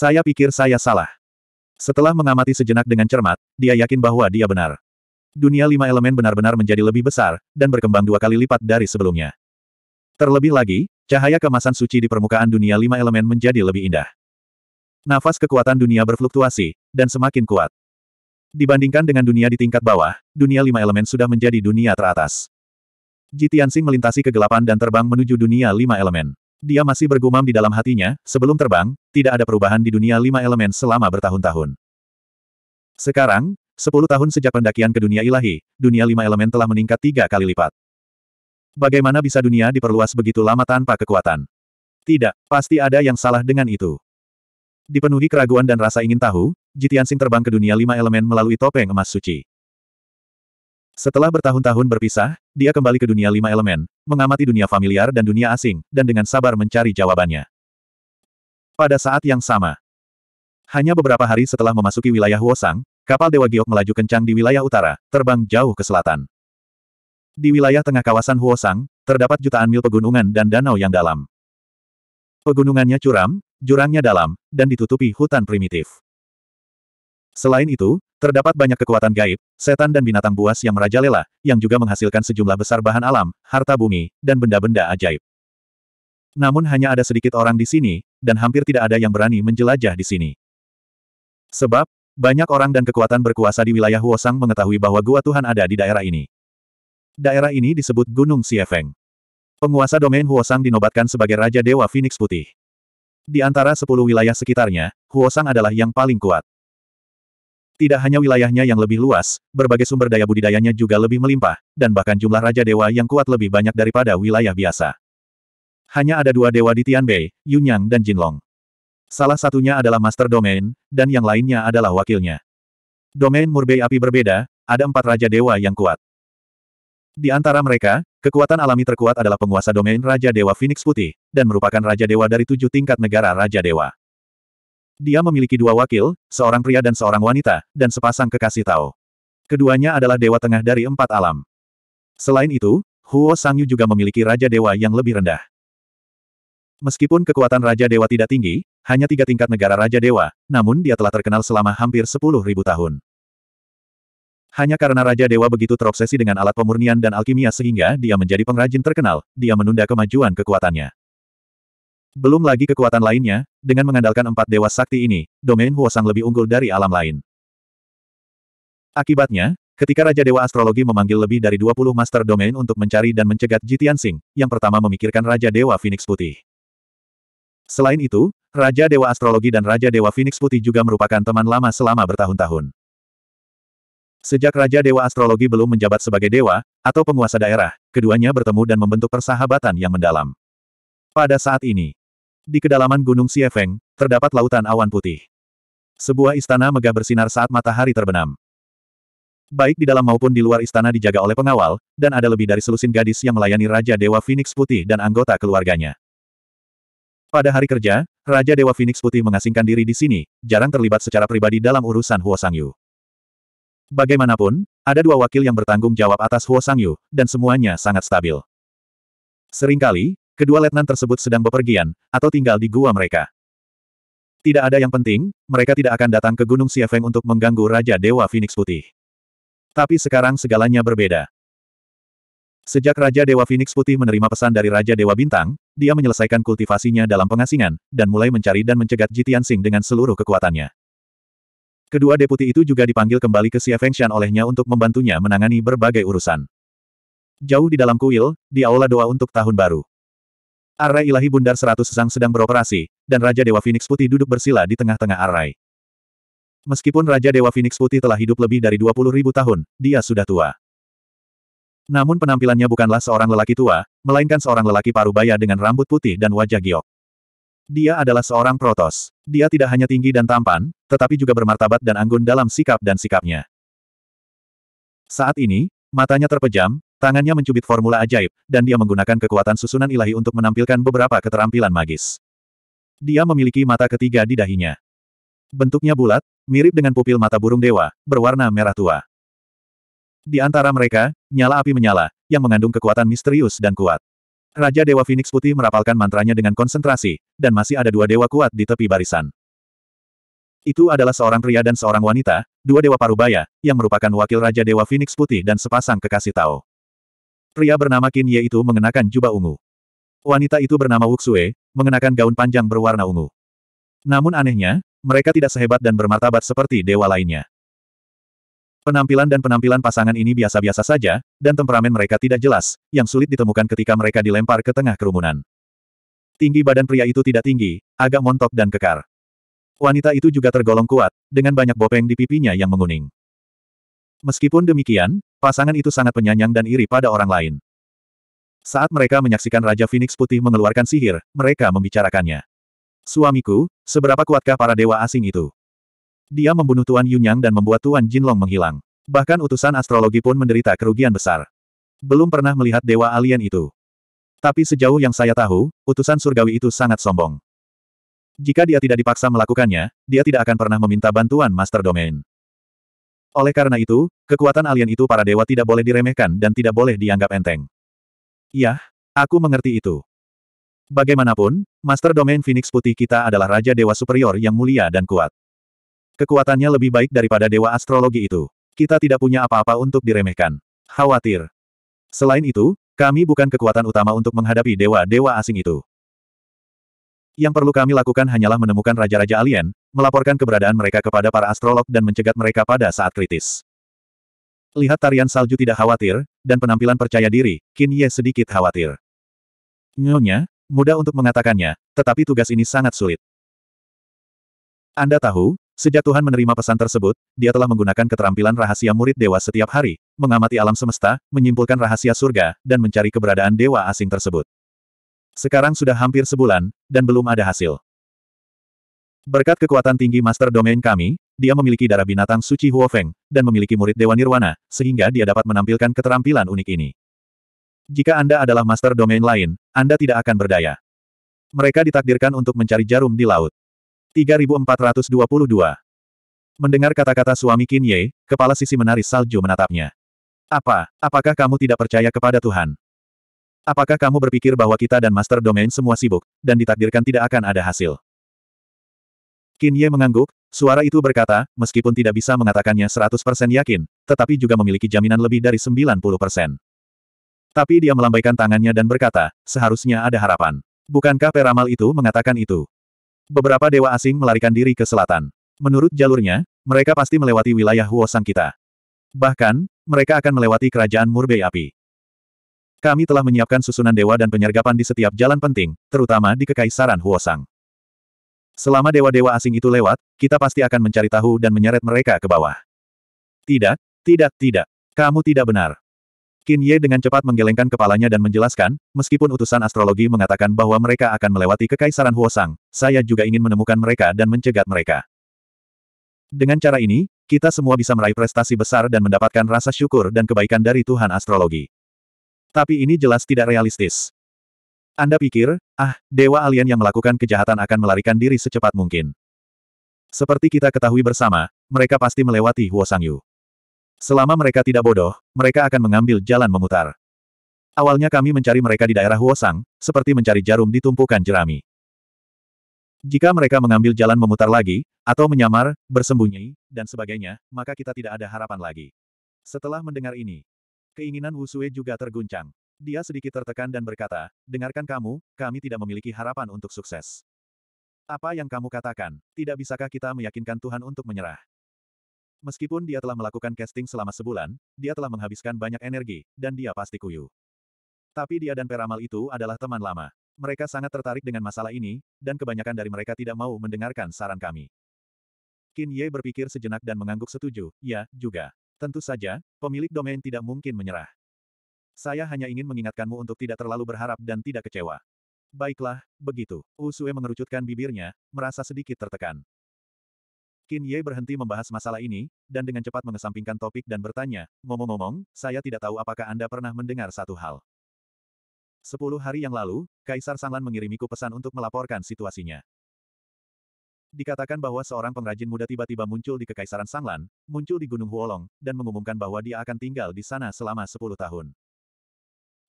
Saya pikir saya salah. Setelah mengamati sejenak dengan cermat, dia yakin bahwa dia benar. Dunia lima elemen benar-benar menjadi lebih besar, dan berkembang dua kali lipat dari sebelumnya. Terlebih lagi, cahaya kemasan suci di permukaan dunia lima elemen menjadi lebih indah. Nafas kekuatan dunia berfluktuasi, dan semakin kuat. Dibandingkan dengan dunia di tingkat bawah, dunia lima elemen sudah menjadi dunia teratas. Ji melintasi kegelapan dan terbang menuju dunia lima elemen. Dia masih bergumam di dalam hatinya, sebelum terbang, tidak ada perubahan di dunia lima elemen selama bertahun-tahun. Sekarang, sepuluh tahun sejak pendakian ke dunia ilahi, dunia lima elemen telah meningkat tiga kali lipat. Bagaimana bisa dunia diperluas begitu lama tanpa kekuatan? Tidak, pasti ada yang salah dengan itu. Dipenuhi keraguan dan rasa ingin tahu, Jitiansing terbang ke dunia lima elemen melalui topeng emas suci. Setelah bertahun-tahun berpisah, dia kembali ke dunia lima elemen, mengamati dunia familiar dan dunia asing, dan dengan sabar mencari jawabannya. Pada saat yang sama, hanya beberapa hari setelah memasuki wilayah Wosang, kapal Dewa Giok melaju kencang di wilayah utara, terbang jauh ke selatan. Di wilayah tengah kawasan Wosang, terdapat jutaan mil pegunungan dan danau yang dalam. Pegunungannya curam, jurangnya dalam, dan ditutupi hutan primitif. Selain itu, terdapat banyak kekuatan gaib, setan dan binatang buas yang merajalela, yang juga menghasilkan sejumlah besar bahan alam, harta bumi, dan benda-benda ajaib. Namun hanya ada sedikit orang di sini, dan hampir tidak ada yang berani menjelajah di sini. Sebab, banyak orang dan kekuatan berkuasa di wilayah Huosang mengetahui bahwa Gua Tuhan ada di daerah ini. Daerah ini disebut Gunung Siefeng. Penguasa domain Huosang dinobatkan sebagai Raja Dewa Phoenix Putih. Di antara sepuluh wilayah sekitarnya, Huosang adalah yang paling kuat. Tidak hanya wilayahnya yang lebih luas, berbagai sumber daya budidayanya juga lebih melimpah, dan bahkan jumlah Raja Dewa yang kuat lebih banyak daripada wilayah biasa. Hanya ada dua dewa di Tianbei, Yunyang dan Jinlong. Salah satunya adalah Master Domain, dan yang lainnya adalah wakilnya. Domain Murbei Api berbeda, ada empat Raja Dewa yang kuat. Di antara mereka, kekuatan alami terkuat adalah penguasa domain Raja Dewa Phoenix Putih, dan merupakan Raja Dewa dari tujuh tingkat negara Raja Dewa. Dia memiliki dua wakil, seorang pria dan seorang wanita, dan sepasang kekasih Tao. Keduanya adalah dewa tengah dari empat alam. Selain itu, Huo Sangyu juga memiliki Raja Dewa yang lebih rendah. Meskipun kekuatan Raja Dewa tidak tinggi, hanya tiga tingkat negara Raja Dewa, namun dia telah terkenal selama hampir sepuluh ribu tahun. Hanya karena Raja Dewa begitu terobsesi dengan alat pemurnian dan alkimia sehingga dia menjadi pengrajin terkenal, dia menunda kemajuan kekuatannya. Belum lagi kekuatan lainnya, dengan mengandalkan empat dewa sakti ini, domain Huosang lebih unggul dari alam lain. Akibatnya, ketika Raja Dewa Astrologi memanggil lebih dari 20 master domain untuk mencari dan mencegat Jitian Sing, yang pertama memikirkan Raja Dewa Phoenix Putih. Selain itu, Raja Dewa Astrologi dan Raja Dewa Phoenix Putih juga merupakan teman lama selama bertahun-tahun. Sejak Raja Dewa Astrologi belum menjabat sebagai dewa, atau penguasa daerah, keduanya bertemu dan membentuk persahabatan yang mendalam. Pada saat ini, di kedalaman Gunung Siefeng, terdapat lautan awan putih. Sebuah istana megah bersinar saat matahari terbenam. Baik di dalam maupun di luar istana dijaga oleh pengawal, dan ada lebih dari selusin gadis yang melayani Raja Dewa Phoenix Putih dan anggota keluarganya. Pada hari kerja, Raja Dewa Phoenix Putih mengasingkan diri di sini, jarang terlibat secara pribadi dalam urusan Huo Sangyu. Bagaimanapun, ada dua wakil yang bertanggung jawab atas Huo Sangyu, dan semuanya sangat stabil. Seringkali, Kedua letnan tersebut sedang bepergian, atau tinggal di gua mereka. Tidak ada yang penting, mereka tidak akan datang ke Gunung Siafeng untuk mengganggu Raja Dewa Phoenix Putih. Tapi sekarang segalanya berbeda. Sejak Raja Dewa Phoenix Putih menerima pesan dari Raja Dewa Bintang, dia menyelesaikan kultivasinya dalam pengasingan, dan mulai mencari dan mencegat Jitian Sing dengan seluruh kekuatannya. Kedua deputi itu juga dipanggil kembali ke Shan olehnya untuk membantunya menangani berbagai urusan. Jauh di dalam kuil, di aula doa untuk tahun baru. Arai ilahi bundar seratus sang sedang beroperasi, dan Raja Dewa Phoenix Putih duduk bersila di tengah-tengah array. Meskipun Raja Dewa Phoenix Putih telah hidup lebih dari 20 ribu tahun, dia sudah tua. Namun penampilannya bukanlah seorang lelaki tua, melainkan seorang lelaki parubaya dengan rambut putih dan wajah giok. Dia adalah seorang protos. Dia tidak hanya tinggi dan tampan, tetapi juga bermartabat dan anggun dalam sikap dan sikapnya. Saat ini, matanya terpejam, Tangannya mencubit formula ajaib, dan dia menggunakan kekuatan susunan ilahi untuk menampilkan beberapa keterampilan magis. Dia memiliki mata ketiga di dahinya. Bentuknya bulat, mirip dengan pupil mata burung dewa, berwarna merah tua. Di antara mereka, nyala api menyala, yang mengandung kekuatan misterius dan kuat. Raja Dewa Phoenix Putih merapalkan mantranya dengan konsentrasi, dan masih ada dua dewa kuat di tepi barisan. Itu adalah seorang pria dan seorang wanita, dua dewa parubaya, yang merupakan wakil Raja Dewa Phoenix Putih dan sepasang kekasih Tao. Pria bernama Qin Ye itu mengenakan jubah ungu. Wanita itu bernama Wuxue, mengenakan gaun panjang berwarna ungu. Namun anehnya, mereka tidak sehebat dan bermartabat seperti dewa lainnya. Penampilan dan penampilan pasangan ini biasa-biasa saja, dan temperamen mereka tidak jelas, yang sulit ditemukan ketika mereka dilempar ke tengah kerumunan. Tinggi badan pria itu tidak tinggi, agak montok dan kekar. Wanita itu juga tergolong kuat, dengan banyak bopeng di pipinya yang menguning. Meskipun demikian, pasangan itu sangat penyanyang dan iri pada orang lain. Saat mereka menyaksikan Raja Phoenix Putih mengeluarkan sihir, mereka membicarakannya. Suamiku, seberapa kuatkah para dewa asing itu? Dia membunuh Tuan Yunyang dan membuat Tuan Jinlong menghilang. Bahkan utusan astrologi pun menderita kerugian besar. Belum pernah melihat dewa alien itu. Tapi sejauh yang saya tahu, utusan surgawi itu sangat sombong. Jika dia tidak dipaksa melakukannya, dia tidak akan pernah meminta bantuan Master Domain. Oleh karena itu, kekuatan alien itu para dewa tidak boleh diremehkan dan tidak boleh dianggap enteng. Yah, aku mengerti itu. Bagaimanapun, Master Domain Phoenix Putih kita adalah Raja Dewa Superior yang mulia dan kuat. Kekuatannya lebih baik daripada Dewa Astrologi itu. Kita tidak punya apa-apa untuk diremehkan. Khawatir. Selain itu, kami bukan kekuatan utama untuk menghadapi dewa-dewa asing itu. Yang perlu kami lakukan hanyalah menemukan raja-raja alien, melaporkan keberadaan mereka kepada para astrolog dan mencegat mereka pada saat kritis. Lihat tarian salju tidak khawatir, dan penampilan percaya diri, Qin Ye sedikit khawatir. Nyonya, mudah untuk mengatakannya, tetapi tugas ini sangat sulit. Anda tahu, sejak Tuhan menerima pesan tersebut, dia telah menggunakan keterampilan rahasia murid dewa setiap hari, mengamati alam semesta, menyimpulkan rahasia surga, dan mencari keberadaan dewa asing tersebut. Sekarang sudah hampir sebulan, dan belum ada hasil. Berkat kekuatan tinggi Master Domain kami, dia memiliki darah binatang suci Huofeng, dan memiliki murid Dewa Nirwana, sehingga dia dapat menampilkan keterampilan unik ini. Jika Anda adalah Master Domain lain, Anda tidak akan berdaya. Mereka ditakdirkan untuk mencari jarum di laut. 3422 Mendengar kata-kata suami Qin Ye, kepala sisi menari salju menatapnya. Apa, apakah kamu tidak percaya kepada Tuhan? Apakah kamu berpikir bahwa kita dan Master Domain semua sibuk, dan ditakdirkan tidak akan ada hasil? Qin Ye mengangguk, suara itu berkata, meskipun tidak bisa mengatakannya 100% yakin, tetapi juga memiliki jaminan lebih dari 90%. Tapi dia melambaikan tangannya dan berkata, seharusnya ada harapan. Bukankah peramal itu mengatakan itu? Beberapa dewa asing melarikan diri ke selatan. Menurut jalurnya, mereka pasti melewati wilayah Huosang kita. Bahkan, mereka akan melewati kerajaan Murbei Api. Kami telah menyiapkan susunan dewa dan penyergapan di setiap jalan penting, terutama di Kekaisaran Huosang. Selama dewa-dewa asing itu lewat, kita pasti akan mencari tahu dan menyeret mereka ke bawah. Tidak, tidak, tidak. Kamu tidak benar. Qin Ye dengan cepat menggelengkan kepalanya dan menjelaskan, meskipun utusan astrologi mengatakan bahwa mereka akan melewati Kekaisaran Huosang, saya juga ingin menemukan mereka dan mencegat mereka. Dengan cara ini, kita semua bisa meraih prestasi besar dan mendapatkan rasa syukur dan kebaikan dari Tuhan Astrologi. Tapi ini jelas tidak realistis. Anda pikir, ah, dewa alien yang melakukan kejahatan akan melarikan diri secepat mungkin. Seperti kita ketahui bersama, mereka pasti melewati Huo Sangyu. Selama mereka tidak bodoh, mereka akan mengambil jalan memutar. Awalnya kami mencari mereka di daerah Huosang, seperti mencari jarum di tumpukan jerami. Jika mereka mengambil jalan memutar lagi, atau menyamar, bersembunyi, dan sebagainya, maka kita tidak ada harapan lagi. Setelah mendengar ini, Keinginan Wusue juga terguncang. Dia sedikit tertekan dan berkata, dengarkan kamu, kami tidak memiliki harapan untuk sukses. Apa yang kamu katakan? Tidak bisakah kita meyakinkan Tuhan untuk menyerah? Meskipun dia telah melakukan casting selama sebulan, dia telah menghabiskan banyak energi, dan dia pasti kuyu. Tapi dia dan Peramal itu adalah teman lama. Mereka sangat tertarik dengan masalah ini, dan kebanyakan dari mereka tidak mau mendengarkan saran kami. Kin Ye berpikir sejenak dan mengangguk setuju, ya, juga. Tentu saja, pemilik domain tidak mungkin menyerah. Saya hanya ingin mengingatkanmu untuk tidak terlalu berharap dan tidak kecewa. Baiklah, begitu. Usue mengerucutkan bibirnya, merasa sedikit tertekan. Qin Ye berhenti membahas masalah ini, dan dengan cepat mengesampingkan topik dan bertanya, ngomong-ngomong, saya tidak tahu apakah Anda pernah mendengar satu hal. Sepuluh hari yang lalu, Kaisar Sanglan mengirimiku pesan untuk melaporkan situasinya. Dikatakan bahwa seorang pengrajin muda tiba-tiba muncul di Kekaisaran Sanglan, muncul di Gunung Huolong, dan mengumumkan bahwa dia akan tinggal di sana selama 10 tahun.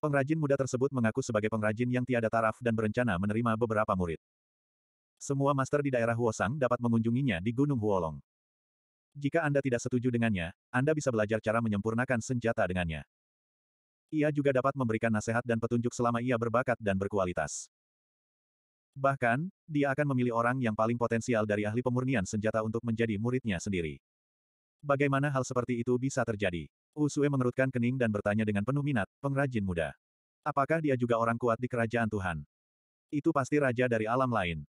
Pengrajin muda tersebut mengaku sebagai pengrajin yang tiada taraf dan berencana menerima beberapa murid. Semua master di daerah Huosang dapat mengunjunginya di Gunung Huolong. Jika Anda tidak setuju dengannya, Anda bisa belajar cara menyempurnakan senjata dengannya. Ia juga dapat memberikan nasihat dan petunjuk selama ia berbakat dan berkualitas. Bahkan, dia akan memilih orang yang paling potensial dari ahli pemurnian senjata untuk menjadi muridnya sendiri. Bagaimana hal seperti itu bisa terjadi? Usue mengerutkan kening dan bertanya dengan penuh minat, pengrajin muda. Apakah dia juga orang kuat di kerajaan Tuhan? Itu pasti raja dari alam lain.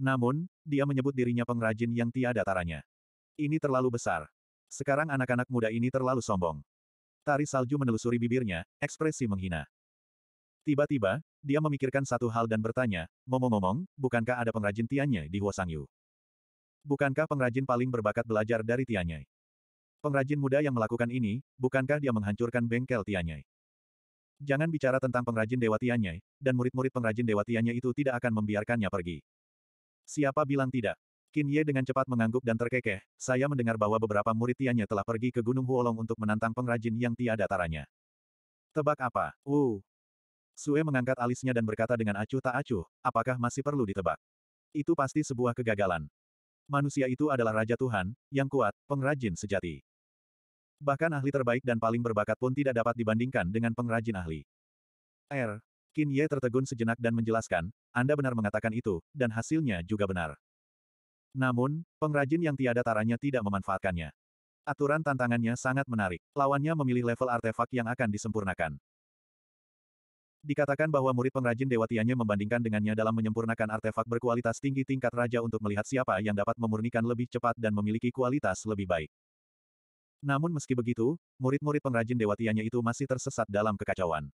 Namun, dia menyebut dirinya pengrajin yang tiada taranya. Ini terlalu besar. Sekarang anak-anak muda ini terlalu sombong. Tari salju menelusuri bibirnya, ekspresi menghina. Tiba-tiba, dia memikirkan satu hal dan bertanya, ngomong-ngomong, bukankah ada pengrajin Tiannya di Huasangyu? Bukankah pengrajin paling berbakat belajar dari Tiannya? Pengrajin muda yang melakukan ini, bukankah dia menghancurkan bengkel Tiannya? Jangan bicara tentang pengrajin Dewa Tiannya, dan murid-murid pengrajin Dewa Tiannya itu tidak akan membiarkannya pergi. Siapa bilang tidak? Qin Ye dengan cepat mengangguk dan terkekeh, saya mendengar bahwa beberapa murid Tiannya telah pergi ke Gunung Huolong untuk menantang pengrajin yang tiada taranya. Tebak apa? Uh, Sue mengangkat alisnya dan berkata dengan acuh tak acuh, apakah masih perlu ditebak? Itu pasti sebuah kegagalan. Manusia itu adalah Raja Tuhan, yang kuat, pengrajin sejati. Bahkan ahli terbaik dan paling berbakat pun tidak dapat dibandingkan dengan pengrajin ahli. R. Er, Qin Ye tertegun sejenak dan menjelaskan, Anda benar mengatakan itu, dan hasilnya juga benar. Namun, pengrajin yang tiada taranya tidak memanfaatkannya. Aturan tantangannya sangat menarik. Lawannya memilih level artefak yang akan disempurnakan. Dikatakan bahwa murid pengrajin Dewa membandingkan dengannya dalam menyempurnakan artefak berkualitas tinggi tingkat raja untuk melihat siapa yang dapat memurnikan lebih cepat dan memiliki kualitas lebih baik. Namun meski begitu, murid-murid pengrajin Dewa itu masih tersesat dalam kekacauan.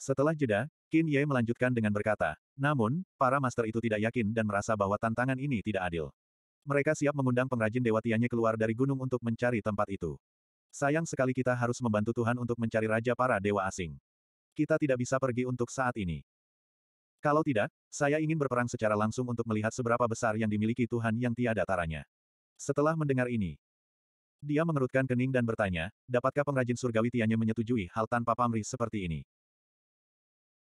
Setelah jeda, Qin Ye melanjutkan dengan berkata, namun, para master itu tidak yakin dan merasa bahwa tantangan ini tidak adil. Mereka siap mengundang pengrajin Dewa keluar dari gunung untuk mencari tempat itu. Sayang sekali kita harus membantu Tuhan untuk mencari raja para dewa asing kita tidak bisa pergi untuk saat ini. Kalau tidak, saya ingin berperang secara langsung untuk melihat seberapa besar yang dimiliki Tuhan yang tiada taranya. Setelah mendengar ini, dia mengerutkan kening dan bertanya, dapatkah pengrajin surgawi tianya menyetujui hal tanpa pamrih seperti ini?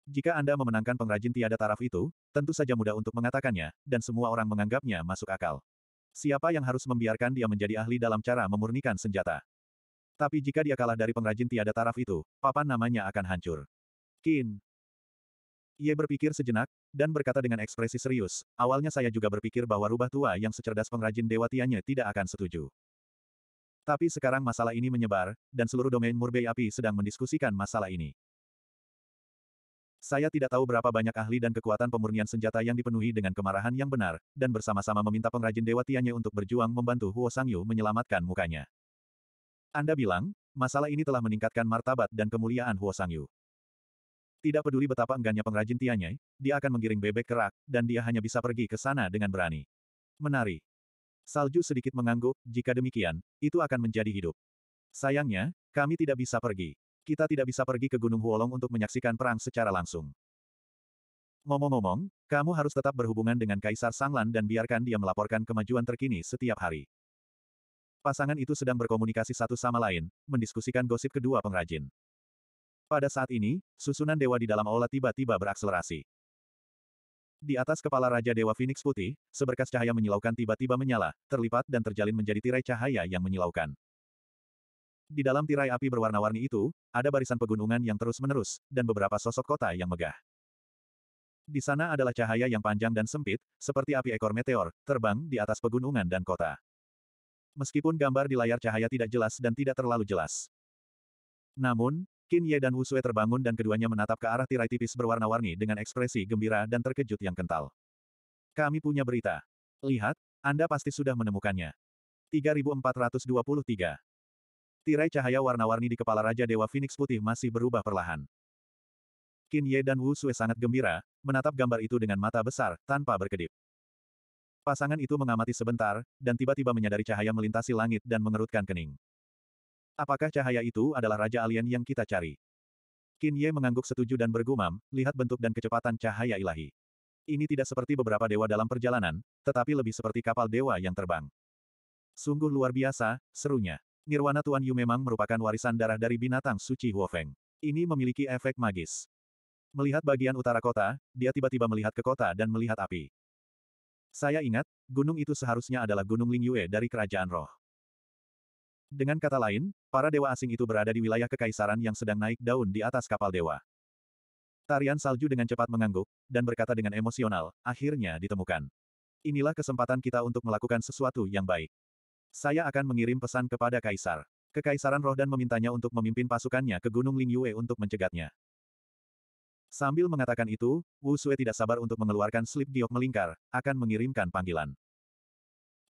Jika Anda memenangkan pengrajin tiada taraf itu, tentu saja mudah untuk mengatakannya, dan semua orang menganggapnya masuk akal. Siapa yang harus membiarkan dia menjadi ahli dalam cara memurnikan senjata? Tapi jika dia kalah dari pengrajin tiada taraf itu, papan namanya akan hancur. Kin, Ye berpikir sejenak, dan berkata dengan ekspresi serius, awalnya saya juga berpikir bahwa rubah tua yang secerdas pengrajin dewa Tianye tidak akan setuju. Tapi sekarang masalah ini menyebar, dan seluruh domain murbei api sedang mendiskusikan masalah ini. Saya tidak tahu berapa banyak ahli dan kekuatan pemurnian senjata yang dipenuhi dengan kemarahan yang benar, dan bersama-sama meminta pengrajin dewa Tianye untuk berjuang membantu Huo Sangyu menyelamatkan mukanya. Anda bilang, masalah ini telah meningkatkan martabat dan kemuliaan Huo Sangyu. Tidak peduli betapa enggannya pengrajin Tianyai, dia akan menggiring bebek kerak, dan dia hanya bisa pergi ke sana dengan berani. Menari. Salju sedikit mengangguk, jika demikian, itu akan menjadi hidup. Sayangnya, kami tidak bisa pergi. Kita tidak bisa pergi ke Gunung Huolong untuk menyaksikan perang secara langsung. Ngomong-ngomong, kamu harus tetap berhubungan dengan Kaisar Sanglan dan biarkan dia melaporkan kemajuan terkini setiap hari. Pasangan itu sedang berkomunikasi satu sama lain, mendiskusikan gosip kedua pengrajin. Pada saat ini, susunan dewa di dalam aula tiba-tiba berakselerasi. Di atas kepala Raja Dewa Phoenix Putih, seberkas cahaya menyilaukan tiba-tiba menyala, terlipat dan terjalin menjadi tirai cahaya yang menyilaukan. Di dalam tirai api berwarna-warni itu, ada barisan pegunungan yang terus-menerus, dan beberapa sosok kota yang megah. Di sana adalah cahaya yang panjang dan sempit, seperti api ekor meteor, terbang di atas pegunungan dan kota. Meskipun gambar di layar cahaya tidak jelas dan tidak terlalu jelas. Namun, Qin Ye dan Wu Sue terbangun dan keduanya menatap ke arah tirai tipis berwarna-warni dengan ekspresi gembira dan terkejut yang kental. Kami punya berita. Lihat, Anda pasti sudah menemukannya. 3423. Tirai cahaya warna-warni di kepala Raja Dewa Phoenix Putih masih berubah perlahan. Qin Ye dan Wu Sue sangat gembira, menatap gambar itu dengan mata besar, tanpa berkedip. Pasangan itu mengamati sebentar, dan tiba-tiba menyadari cahaya melintasi langit dan mengerutkan kening. Apakah cahaya itu adalah Raja Alien yang kita cari? Qin Ye mengangguk setuju dan bergumam, lihat bentuk dan kecepatan cahaya ilahi. Ini tidak seperti beberapa dewa dalam perjalanan, tetapi lebih seperti kapal dewa yang terbang. Sungguh luar biasa, serunya. Nirwana Tuan Yu memang merupakan warisan darah dari binatang suci Huofeng. Ini memiliki efek magis. Melihat bagian utara kota, dia tiba-tiba melihat ke kota dan melihat api. Saya ingat, gunung itu seharusnya adalah Gunung Lingyue dari Kerajaan Roh. Dengan kata lain, Para dewa asing itu berada di wilayah kekaisaran yang sedang naik daun di atas kapal dewa. Tarian salju dengan cepat mengangguk, dan berkata dengan emosional, akhirnya ditemukan. Inilah kesempatan kita untuk melakukan sesuatu yang baik. Saya akan mengirim pesan kepada Kaisar. Kekaisaran roh dan memintanya untuk memimpin pasukannya ke Gunung Ling Yue untuk mencegatnya. Sambil mengatakan itu, Wu Sue tidak sabar untuk mengeluarkan slip giok melingkar, akan mengirimkan panggilan.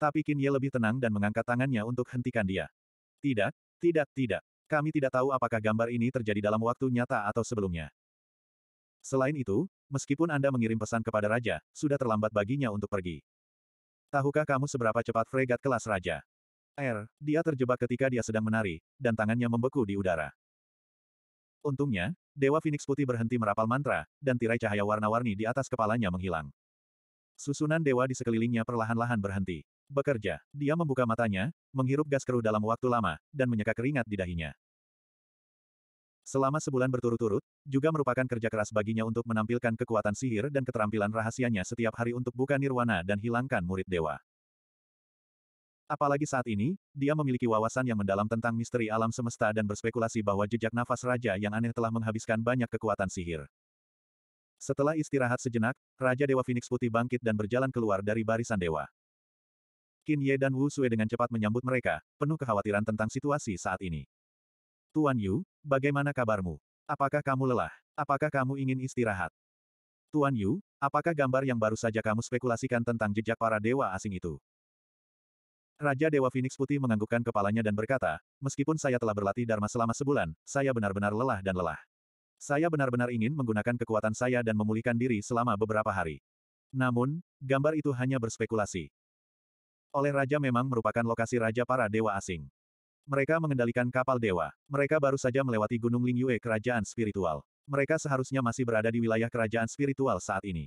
Tapi Qin Ye lebih tenang dan mengangkat tangannya untuk hentikan dia. Tidak, tidak, tidak. Kami tidak tahu apakah gambar ini terjadi dalam waktu nyata atau sebelumnya. Selain itu, meskipun Anda mengirim pesan kepada Raja, sudah terlambat baginya untuk pergi. Tahukah kamu seberapa cepat fregat kelas Raja? R, er, dia terjebak ketika dia sedang menari, dan tangannya membeku di udara. Untungnya, Dewa Phoenix Putih berhenti merapal mantra, dan tirai cahaya warna-warni di atas kepalanya menghilang. Susunan dewa di sekelilingnya perlahan-lahan berhenti. Bekerja, dia membuka matanya, menghirup gas keruh dalam waktu lama, dan menyeka keringat di dahinya. Selama sebulan berturut-turut, juga merupakan kerja keras baginya untuk menampilkan kekuatan sihir dan keterampilan rahasianya setiap hari untuk buka nirwana dan hilangkan murid dewa. Apalagi saat ini, dia memiliki wawasan yang mendalam tentang misteri alam semesta dan berspekulasi bahwa jejak nafas raja yang aneh telah menghabiskan banyak kekuatan sihir. Setelah istirahat sejenak, Raja Dewa Phoenix Putih bangkit dan berjalan keluar dari barisan dewa. Qin Ye dan Wu Sui dengan cepat menyambut mereka, penuh kekhawatiran tentang situasi saat ini. Tuan Yu, bagaimana kabarmu? Apakah kamu lelah? Apakah kamu ingin istirahat? Tuan Yu, apakah gambar yang baru saja kamu spekulasikan tentang jejak para dewa asing itu? Raja Dewa Phoenix Putih menganggukkan kepalanya dan berkata, meskipun saya telah berlatih Dharma selama sebulan, saya benar-benar lelah dan lelah. Saya benar-benar ingin menggunakan kekuatan saya dan memulihkan diri selama beberapa hari. Namun, gambar itu hanya berspekulasi oleh raja memang merupakan lokasi raja para dewa asing. Mereka mengendalikan kapal dewa. Mereka baru saja melewati Gunung Lingyue kerajaan spiritual. Mereka seharusnya masih berada di wilayah kerajaan spiritual saat ini.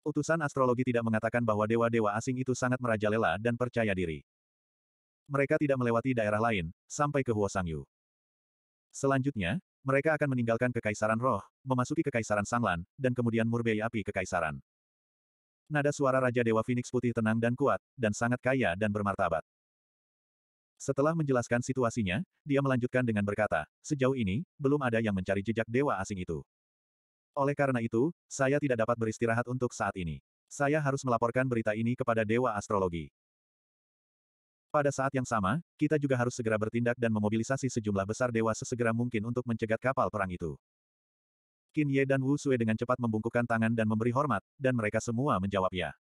Utusan astrologi tidak mengatakan bahwa dewa-dewa asing itu sangat merajalela dan percaya diri. Mereka tidak melewati daerah lain, sampai ke Huosangyu. Selanjutnya, mereka akan meninggalkan Kekaisaran Roh, memasuki Kekaisaran Sanglan, dan kemudian Murbei Api Kekaisaran. Nada suara Raja Dewa Phoenix putih tenang dan kuat, dan sangat kaya dan bermartabat. Setelah menjelaskan situasinya, dia melanjutkan dengan berkata, sejauh ini, belum ada yang mencari jejak dewa asing itu. Oleh karena itu, saya tidak dapat beristirahat untuk saat ini. Saya harus melaporkan berita ini kepada Dewa Astrologi. Pada saat yang sama, kita juga harus segera bertindak dan memobilisasi sejumlah besar dewa sesegera mungkin untuk mencegat kapal perang itu. Qin Ye dan Wu Sui dengan cepat membungkukkan tangan dan memberi hormat, dan mereka semua menjawab ya.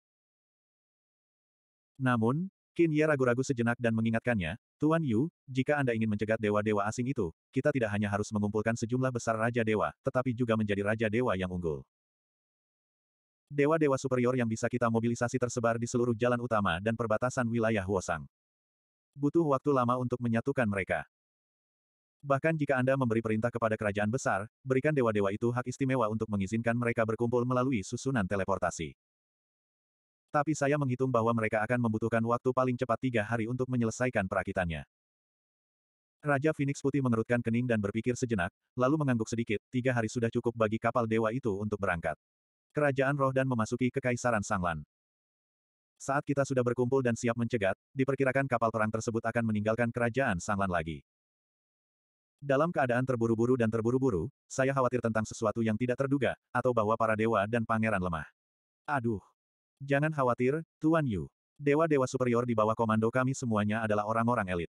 Namun, Qin Ye ragu-ragu sejenak dan mengingatkannya, Tuan Yu, jika Anda ingin mencegat dewa-dewa asing itu, kita tidak hanya harus mengumpulkan sejumlah besar Raja Dewa, tetapi juga menjadi Raja Dewa yang unggul. Dewa-dewa superior yang bisa kita mobilisasi tersebar di seluruh jalan utama dan perbatasan wilayah Huosang. Butuh waktu lama untuk menyatukan mereka. Bahkan jika Anda memberi perintah kepada kerajaan besar, berikan dewa-dewa itu hak istimewa untuk mengizinkan mereka berkumpul melalui susunan teleportasi. Tapi saya menghitung bahwa mereka akan membutuhkan waktu paling cepat tiga hari untuk menyelesaikan perakitannya. Raja Phoenix Putih mengerutkan kening dan berpikir sejenak, lalu mengangguk sedikit, tiga hari sudah cukup bagi kapal dewa itu untuk berangkat. Kerajaan roh dan memasuki kekaisaran Sanglan. Saat kita sudah berkumpul dan siap mencegat, diperkirakan kapal perang tersebut akan meninggalkan kerajaan Sanglan lagi. Dalam keadaan terburu-buru dan terburu-buru, saya khawatir tentang sesuatu yang tidak terduga, atau bahwa para dewa dan pangeran lemah. Aduh. Jangan khawatir, Tuan Yu. Dewa-dewa superior di bawah komando kami semuanya adalah orang-orang elit.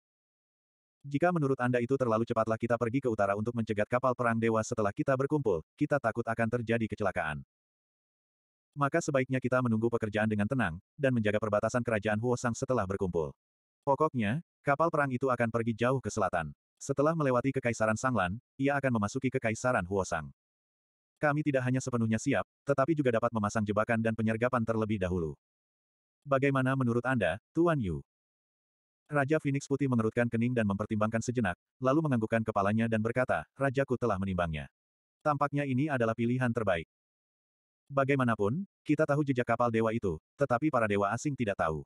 Jika menurut Anda itu terlalu cepatlah kita pergi ke utara untuk mencegat kapal perang dewa setelah kita berkumpul, kita takut akan terjadi kecelakaan. Maka sebaiknya kita menunggu pekerjaan dengan tenang, dan menjaga perbatasan kerajaan Huosang setelah berkumpul. Pokoknya, kapal perang itu akan pergi jauh ke selatan. Setelah melewati Kekaisaran Sanglan, ia akan memasuki Kekaisaran Huosang. Kami tidak hanya sepenuhnya siap, tetapi juga dapat memasang jebakan dan penyergapan terlebih dahulu. Bagaimana menurut Anda, Tuan Yu? Raja Phoenix Putih mengerutkan kening dan mempertimbangkan sejenak, lalu menganggukkan kepalanya dan berkata, Rajaku telah menimbangnya. Tampaknya ini adalah pilihan terbaik. Bagaimanapun, kita tahu jejak kapal dewa itu, tetapi para dewa asing tidak tahu.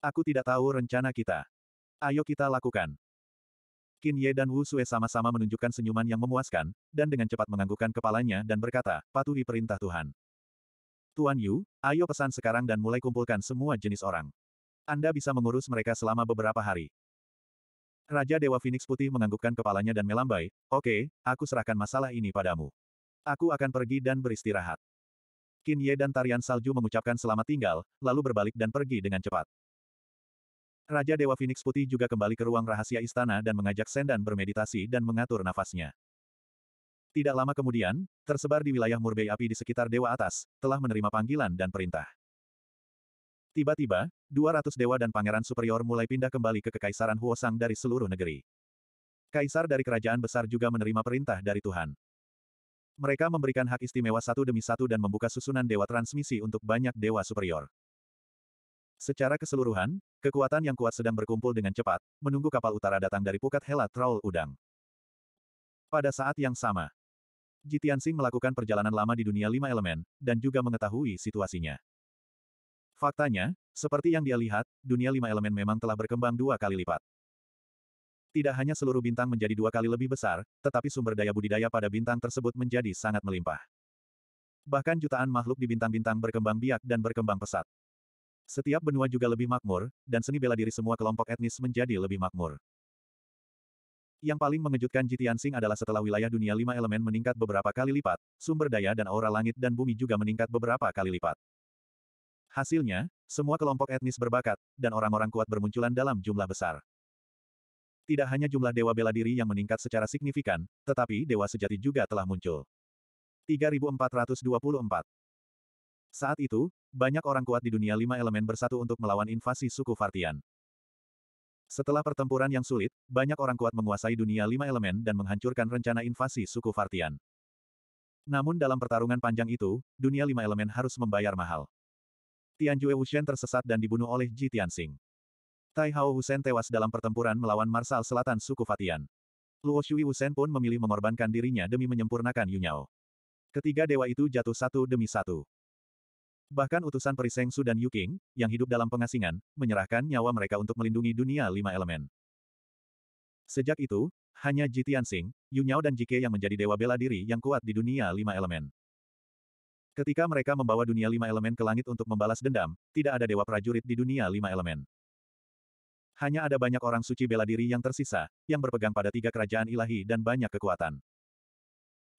Aku tidak tahu rencana kita. Ayo kita lakukan. Qin Ye dan Wu Sue sama-sama menunjukkan senyuman yang memuaskan, dan dengan cepat menganggukkan kepalanya dan berkata, patuhi perintah Tuhan. Tuan Yu, ayo pesan sekarang dan mulai kumpulkan semua jenis orang. Anda bisa mengurus mereka selama beberapa hari. Raja Dewa Phoenix Putih menganggukkan kepalanya dan melambai, oke, okay, aku serahkan masalah ini padamu. Aku akan pergi dan beristirahat. Qin Ye dan tarian salju mengucapkan selamat tinggal, lalu berbalik dan pergi dengan cepat. Raja Dewa Phoenix Putih juga kembali ke ruang rahasia istana dan mengajak Sendan bermeditasi dan mengatur nafasnya. Tidak lama kemudian, tersebar di wilayah murbei api di sekitar Dewa Atas, telah menerima panggilan dan perintah. Tiba-tiba, 200 dewa dan pangeran superior mulai pindah kembali ke Kekaisaran Huosang dari seluruh negeri. Kaisar dari kerajaan besar juga menerima perintah dari Tuhan. Mereka memberikan hak istimewa satu demi satu dan membuka susunan dewa transmisi untuk banyak dewa superior. Secara keseluruhan, kekuatan yang kuat sedang berkumpul dengan cepat, menunggu kapal utara datang dari pukat Hela Troll Udang. Pada saat yang sama, Jitiansing melakukan perjalanan lama di dunia lima elemen, dan juga mengetahui situasinya. Faktanya, seperti yang dia lihat, dunia lima elemen memang telah berkembang dua kali lipat. Tidak hanya seluruh bintang menjadi dua kali lebih besar, tetapi sumber daya budidaya pada bintang tersebut menjadi sangat melimpah. Bahkan jutaan makhluk di bintang-bintang berkembang biak dan berkembang pesat. Setiap benua juga lebih makmur, dan seni bela diri semua kelompok etnis menjadi lebih makmur. Yang paling mengejutkan Jitian Sing adalah setelah wilayah dunia lima elemen meningkat beberapa kali lipat, sumber daya dan aura langit dan bumi juga meningkat beberapa kali lipat. Hasilnya, semua kelompok etnis berbakat, dan orang-orang kuat bermunculan dalam jumlah besar. Tidak hanya jumlah dewa bela diri yang meningkat secara signifikan, tetapi dewa sejati juga telah muncul. 3424 Saat itu, banyak orang kuat di dunia lima elemen bersatu untuk melawan invasi suku Vartian. Setelah pertempuran yang sulit, banyak orang kuat menguasai dunia lima elemen dan menghancurkan rencana invasi suku Vartian. Namun dalam pertarungan panjang itu, dunia lima elemen harus membayar mahal. Tianjue Wuxian tersesat dan dibunuh oleh Ji Tianxing. Tai Hao Husen tewas dalam pertempuran melawan Marsal Selatan suku Fatian. Luo Shui Wusen pun memilih mengorbankan dirinya demi menyempurnakan Yunyao. Ketiga dewa itu jatuh satu demi satu. Bahkan utusan Periseng Su dan Yuking, yang hidup dalam pengasingan, menyerahkan nyawa mereka untuk melindungi dunia lima elemen. Sejak itu, hanya Ji Tianxing, Yu Nyao dan Jike yang menjadi dewa bela diri yang kuat di dunia lima elemen. Ketika mereka membawa dunia lima elemen ke langit untuk membalas dendam, tidak ada dewa prajurit di dunia lima elemen. Hanya ada banyak orang suci bela diri yang tersisa, yang berpegang pada tiga kerajaan ilahi dan banyak kekuatan.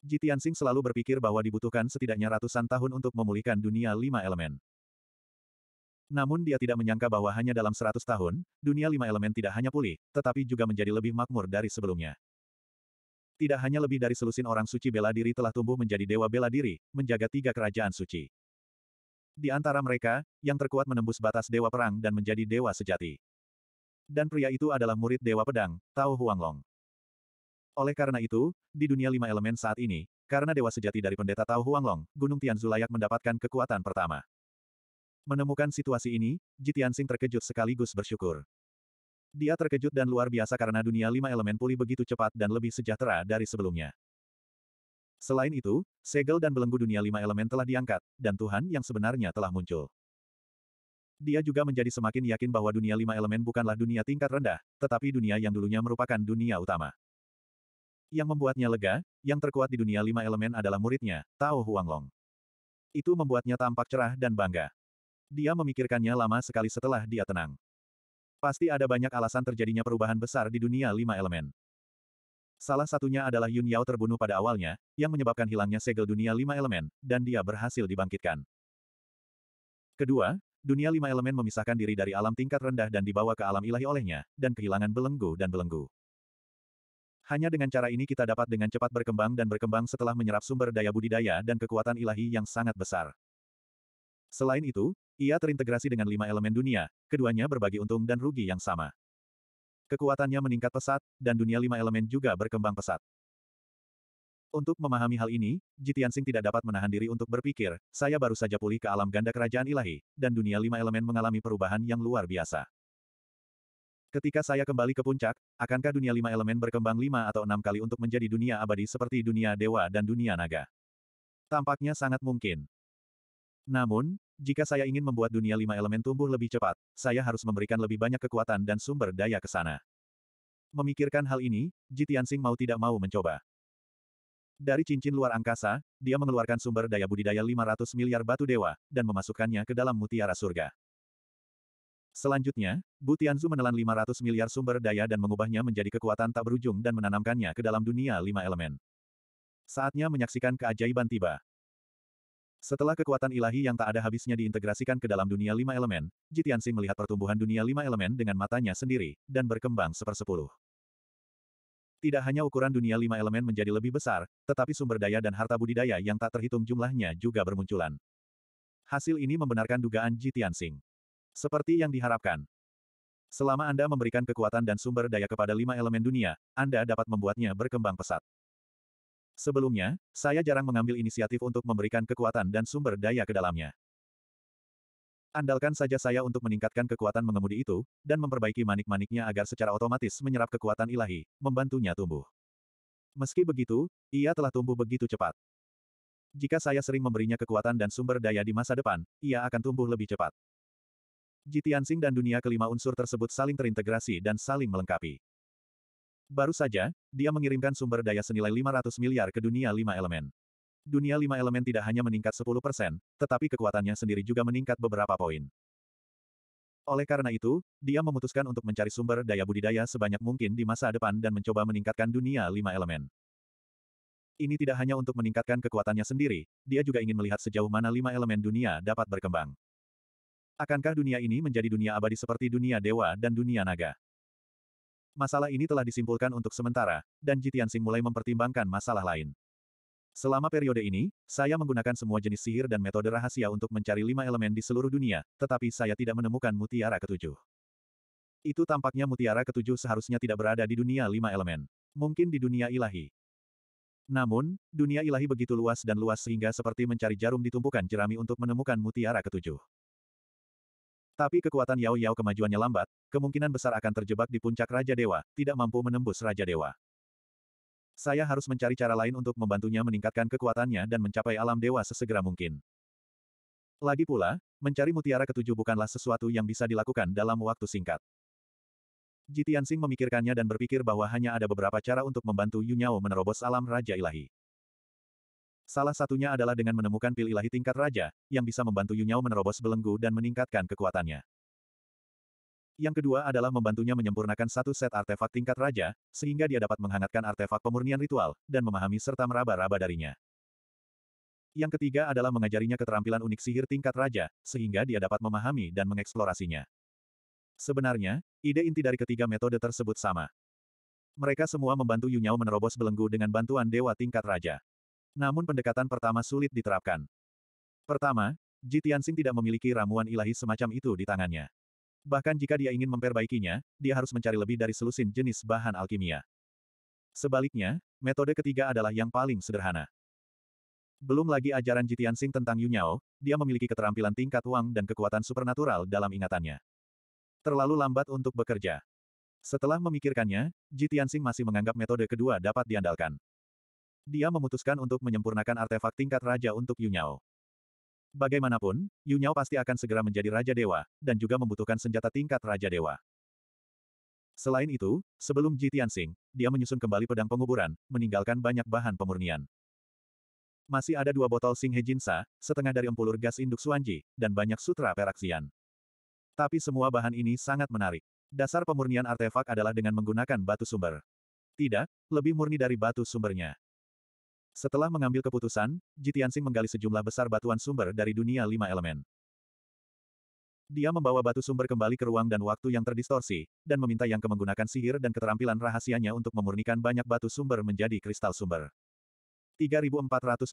Ji Tianxing selalu berpikir bahwa dibutuhkan setidaknya ratusan tahun untuk memulihkan dunia lima elemen. Namun dia tidak menyangka bahwa hanya dalam seratus tahun, dunia lima elemen tidak hanya pulih, tetapi juga menjadi lebih makmur dari sebelumnya. Tidak hanya lebih dari selusin orang suci bela diri telah tumbuh menjadi dewa bela diri, menjaga tiga kerajaan suci. Di antara mereka, yang terkuat menembus batas dewa perang dan menjadi dewa sejati. Dan pria itu adalah murid dewa pedang, Tao Huanglong. Oleh karena itu, di dunia lima elemen saat ini, karena dewa sejati dari pendeta Tao Huanglong, Gunung Tianzu layak mendapatkan kekuatan pertama. Menemukan situasi ini, Ji terkejut sekaligus bersyukur. Dia terkejut dan luar biasa karena dunia lima elemen pulih begitu cepat dan lebih sejahtera dari sebelumnya. Selain itu, segel dan belenggu dunia lima elemen telah diangkat, dan Tuhan yang sebenarnya telah muncul. Dia juga menjadi semakin yakin bahwa dunia lima elemen bukanlah dunia tingkat rendah, tetapi dunia yang dulunya merupakan dunia utama. Yang membuatnya lega, yang terkuat di dunia lima elemen adalah muridnya, Tao Huanglong. Itu membuatnya tampak cerah dan bangga. Dia memikirkannya lama sekali setelah dia tenang. Pasti ada banyak alasan terjadinya perubahan besar di dunia lima elemen. Salah satunya adalah Yun Yao terbunuh pada awalnya, yang menyebabkan hilangnya segel dunia lima elemen, dan dia berhasil dibangkitkan. Kedua, dunia lima elemen memisahkan diri dari alam tingkat rendah dan dibawa ke alam ilahi olehnya, dan kehilangan belenggu dan belenggu. Hanya dengan cara ini kita dapat dengan cepat berkembang dan berkembang setelah menyerap sumber daya budidaya dan kekuatan ilahi yang sangat besar. Selain itu, ia terintegrasi dengan lima elemen dunia, keduanya berbagi untung dan rugi yang sama. Kekuatannya meningkat pesat, dan dunia lima elemen juga berkembang pesat. Untuk memahami hal ini, Jitian Sing tidak dapat menahan diri untuk berpikir, saya baru saja pulih ke alam ganda kerajaan ilahi, dan dunia lima elemen mengalami perubahan yang luar biasa. Ketika saya kembali ke puncak, akankah dunia lima elemen berkembang lima atau enam kali untuk menjadi dunia abadi seperti dunia dewa dan dunia naga? Tampaknya sangat mungkin. Namun, jika saya ingin membuat dunia lima elemen tumbuh lebih cepat, saya harus memberikan lebih banyak kekuatan dan sumber daya ke sana. Memikirkan hal ini, Jitian Jitiansing mau tidak mau mencoba. Dari cincin luar angkasa, dia mengeluarkan sumber daya budidaya 500 miliar batu dewa, dan memasukkannya ke dalam mutiara surga. Selanjutnya, Bu Tianzu menelan 500 miliar sumber daya dan mengubahnya menjadi kekuatan tak berujung dan menanamkannya ke dalam dunia lima elemen. Saatnya menyaksikan keajaiban tiba. Setelah kekuatan ilahi yang tak ada habisnya diintegrasikan ke dalam dunia lima elemen, Jitiansi melihat pertumbuhan dunia lima elemen dengan matanya sendiri, dan berkembang sepersepuluh. Tidak hanya ukuran dunia lima elemen menjadi lebih besar, tetapi sumber daya dan harta budidaya yang tak terhitung jumlahnya juga bermunculan. Hasil ini membenarkan dugaan Jitiansing. Seperti yang diharapkan. Selama Anda memberikan kekuatan dan sumber daya kepada lima elemen dunia, Anda dapat membuatnya berkembang pesat. Sebelumnya, saya jarang mengambil inisiatif untuk memberikan kekuatan dan sumber daya ke dalamnya. Andalkan saja saya untuk meningkatkan kekuatan mengemudi itu, dan memperbaiki manik-maniknya agar secara otomatis menyerap kekuatan ilahi, membantunya tumbuh. Meski begitu, ia telah tumbuh begitu cepat. Jika saya sering memberinya kekuatan dan sumber daya di masa depan, ia akan tumbuh lebih cepat. Jitiansing dan dunia kelima unsur tersebut saling terintegrasi dan saling melengkapi. Baru saja, dia mengirimkan sumber daya senilai 500 miliar ke dunia lima elemen. Dunia lima elemen tidak hanya meningkat 10%, persen, tetapi kekuatannya sendiri juga meningkat beberapa poin. Oleh karena itu, dia memutuskan untuk mencari sumber daya budidaya sebanyak mungkin di masa depan dan mencoba meningkatkan dunia lima elemen. Ini tidak hanya untuk meningkatkan kekuatannya sendiri, dia juga ingin melihat sejauh mana lima elemen dunia dapat berkembang. Akankah dunia ini menjadi dunia abadi seperti dunia dewa dan dunia naga? Masalah ini telah disimpulkan untuk sementara, dan Jitian Sing mulai mempertimbangkan masalah lain. Selama periode ini, saya menggunakan semua jenis sihir dan metode rahasia untuk mencari lima elemen di seluruh dunia, tetapi saya tidak menemukan mutiara ketujuh. Itu tampaknya mutiara ketujuh seharusnya tidak berada di dunia lima elemen. Mungkin di dunia ilahi. Namun, dunia ilahi begitu luas dan luas sehingga seperti mencari jarum di tumpukan jerami untuk menemukan mutiara ketujuh. Tapi kekuatan Yao Yao kemajuannya lambat, kemungkinan besar akan terjebak di puncak Raja Dewa, tidak mampu menembus Raja Dewa. Saya harus mencari cara lain untuk membantunya meningkatkan kekuatannya dan mencapai alam dewa sesegera mungkin. Lagi pula, mencari mutiara ketujuh bukanlah sesuatu yang bisa dilakukan dalam waktu singkat. Jitian Sing memikirkannya dan berpikir bahwa hanya ada beberapa cara untuk membantu Yunyao menerobos alam Raja Ilahi. Salah satunya adalah dengan menemukan pil ilahi tingkat raja, yang bisa membantu Yunyao menerobos belenggu dan meningkatkan kekuatannya. Yang kedua adalah membantunya menyempurnakan satu set artefak tingkat raja, sehingga dia dapat menghangatkan artefak pemurnian ritual, dan memahami serta meraba-raba darinya. Yang ketiga adalah mengajarinya keterampilan unik sihir tingkat raja, sehingga dia dapat memahami dan mengeksplorasinya. Sebenarnya, ide inti dari ketiga metode tersebut sama. Mereka semua membantu Yunyao menerobos belenggu dengan bantuan dewa tingkat raja. Namun pendekatan pertama sulit diterapkan. Pertama, Ji Tianxing tidak memiliki ramuan ilahi semacam itu di tangannya. Bahkan jika dia ingin memperbaikinya, dia harus mencari lebih dari selusin jenis bahan alkimia. Sebaliknya, metode ketiga adalah yang paling sederhana. Belum lagi ajaran Ji Tianxing tentang Yunyao, dia memiliki keterampilan tingkat Wang dan kekuatan supernatural dalam ingatannya. Terlalu lambat untuk bekerja. Setelah memikirkannya, Ji Tianxing masih menganggap metode kedua dapat diandalkan. Dia memutuskan untuk menyempurnakan artefak tingkat raja untuk Yunyao. Bagaimanapun, Yunyao pasti akan segera menjadi Raja Dewa, dan juga membutuhkan senjata tingkat Raja Dewa. Selain itu, sebelum Ji Tianxing, dia menyusun kembali pedang penguburan, meninggalkan banyak bahan pemurnian. Masih ada dua botol Sing Hejinsa, setengah dari empulur gas induk Suanji, dan banyak sutra peraksian. Tapi semua bahan ini sangat menarik. Dasar pemurnian artefak adalah dengan menggunakan batu sumber. Tidak, lebih murni dari batu sumbernya. Setelah mengambil keputusan, Jitiansing menggali sejumlah besar batuan sumber dari dunia lima elemen. Dia membawa batu sumber kembali ke ruang dan waktu yang terdistorsi, dan meminta Yang kemenggunakan sihir dan keterampilan rahasianya untuk memurnikan banyak batu sumber menjadi kristal sumber. 3425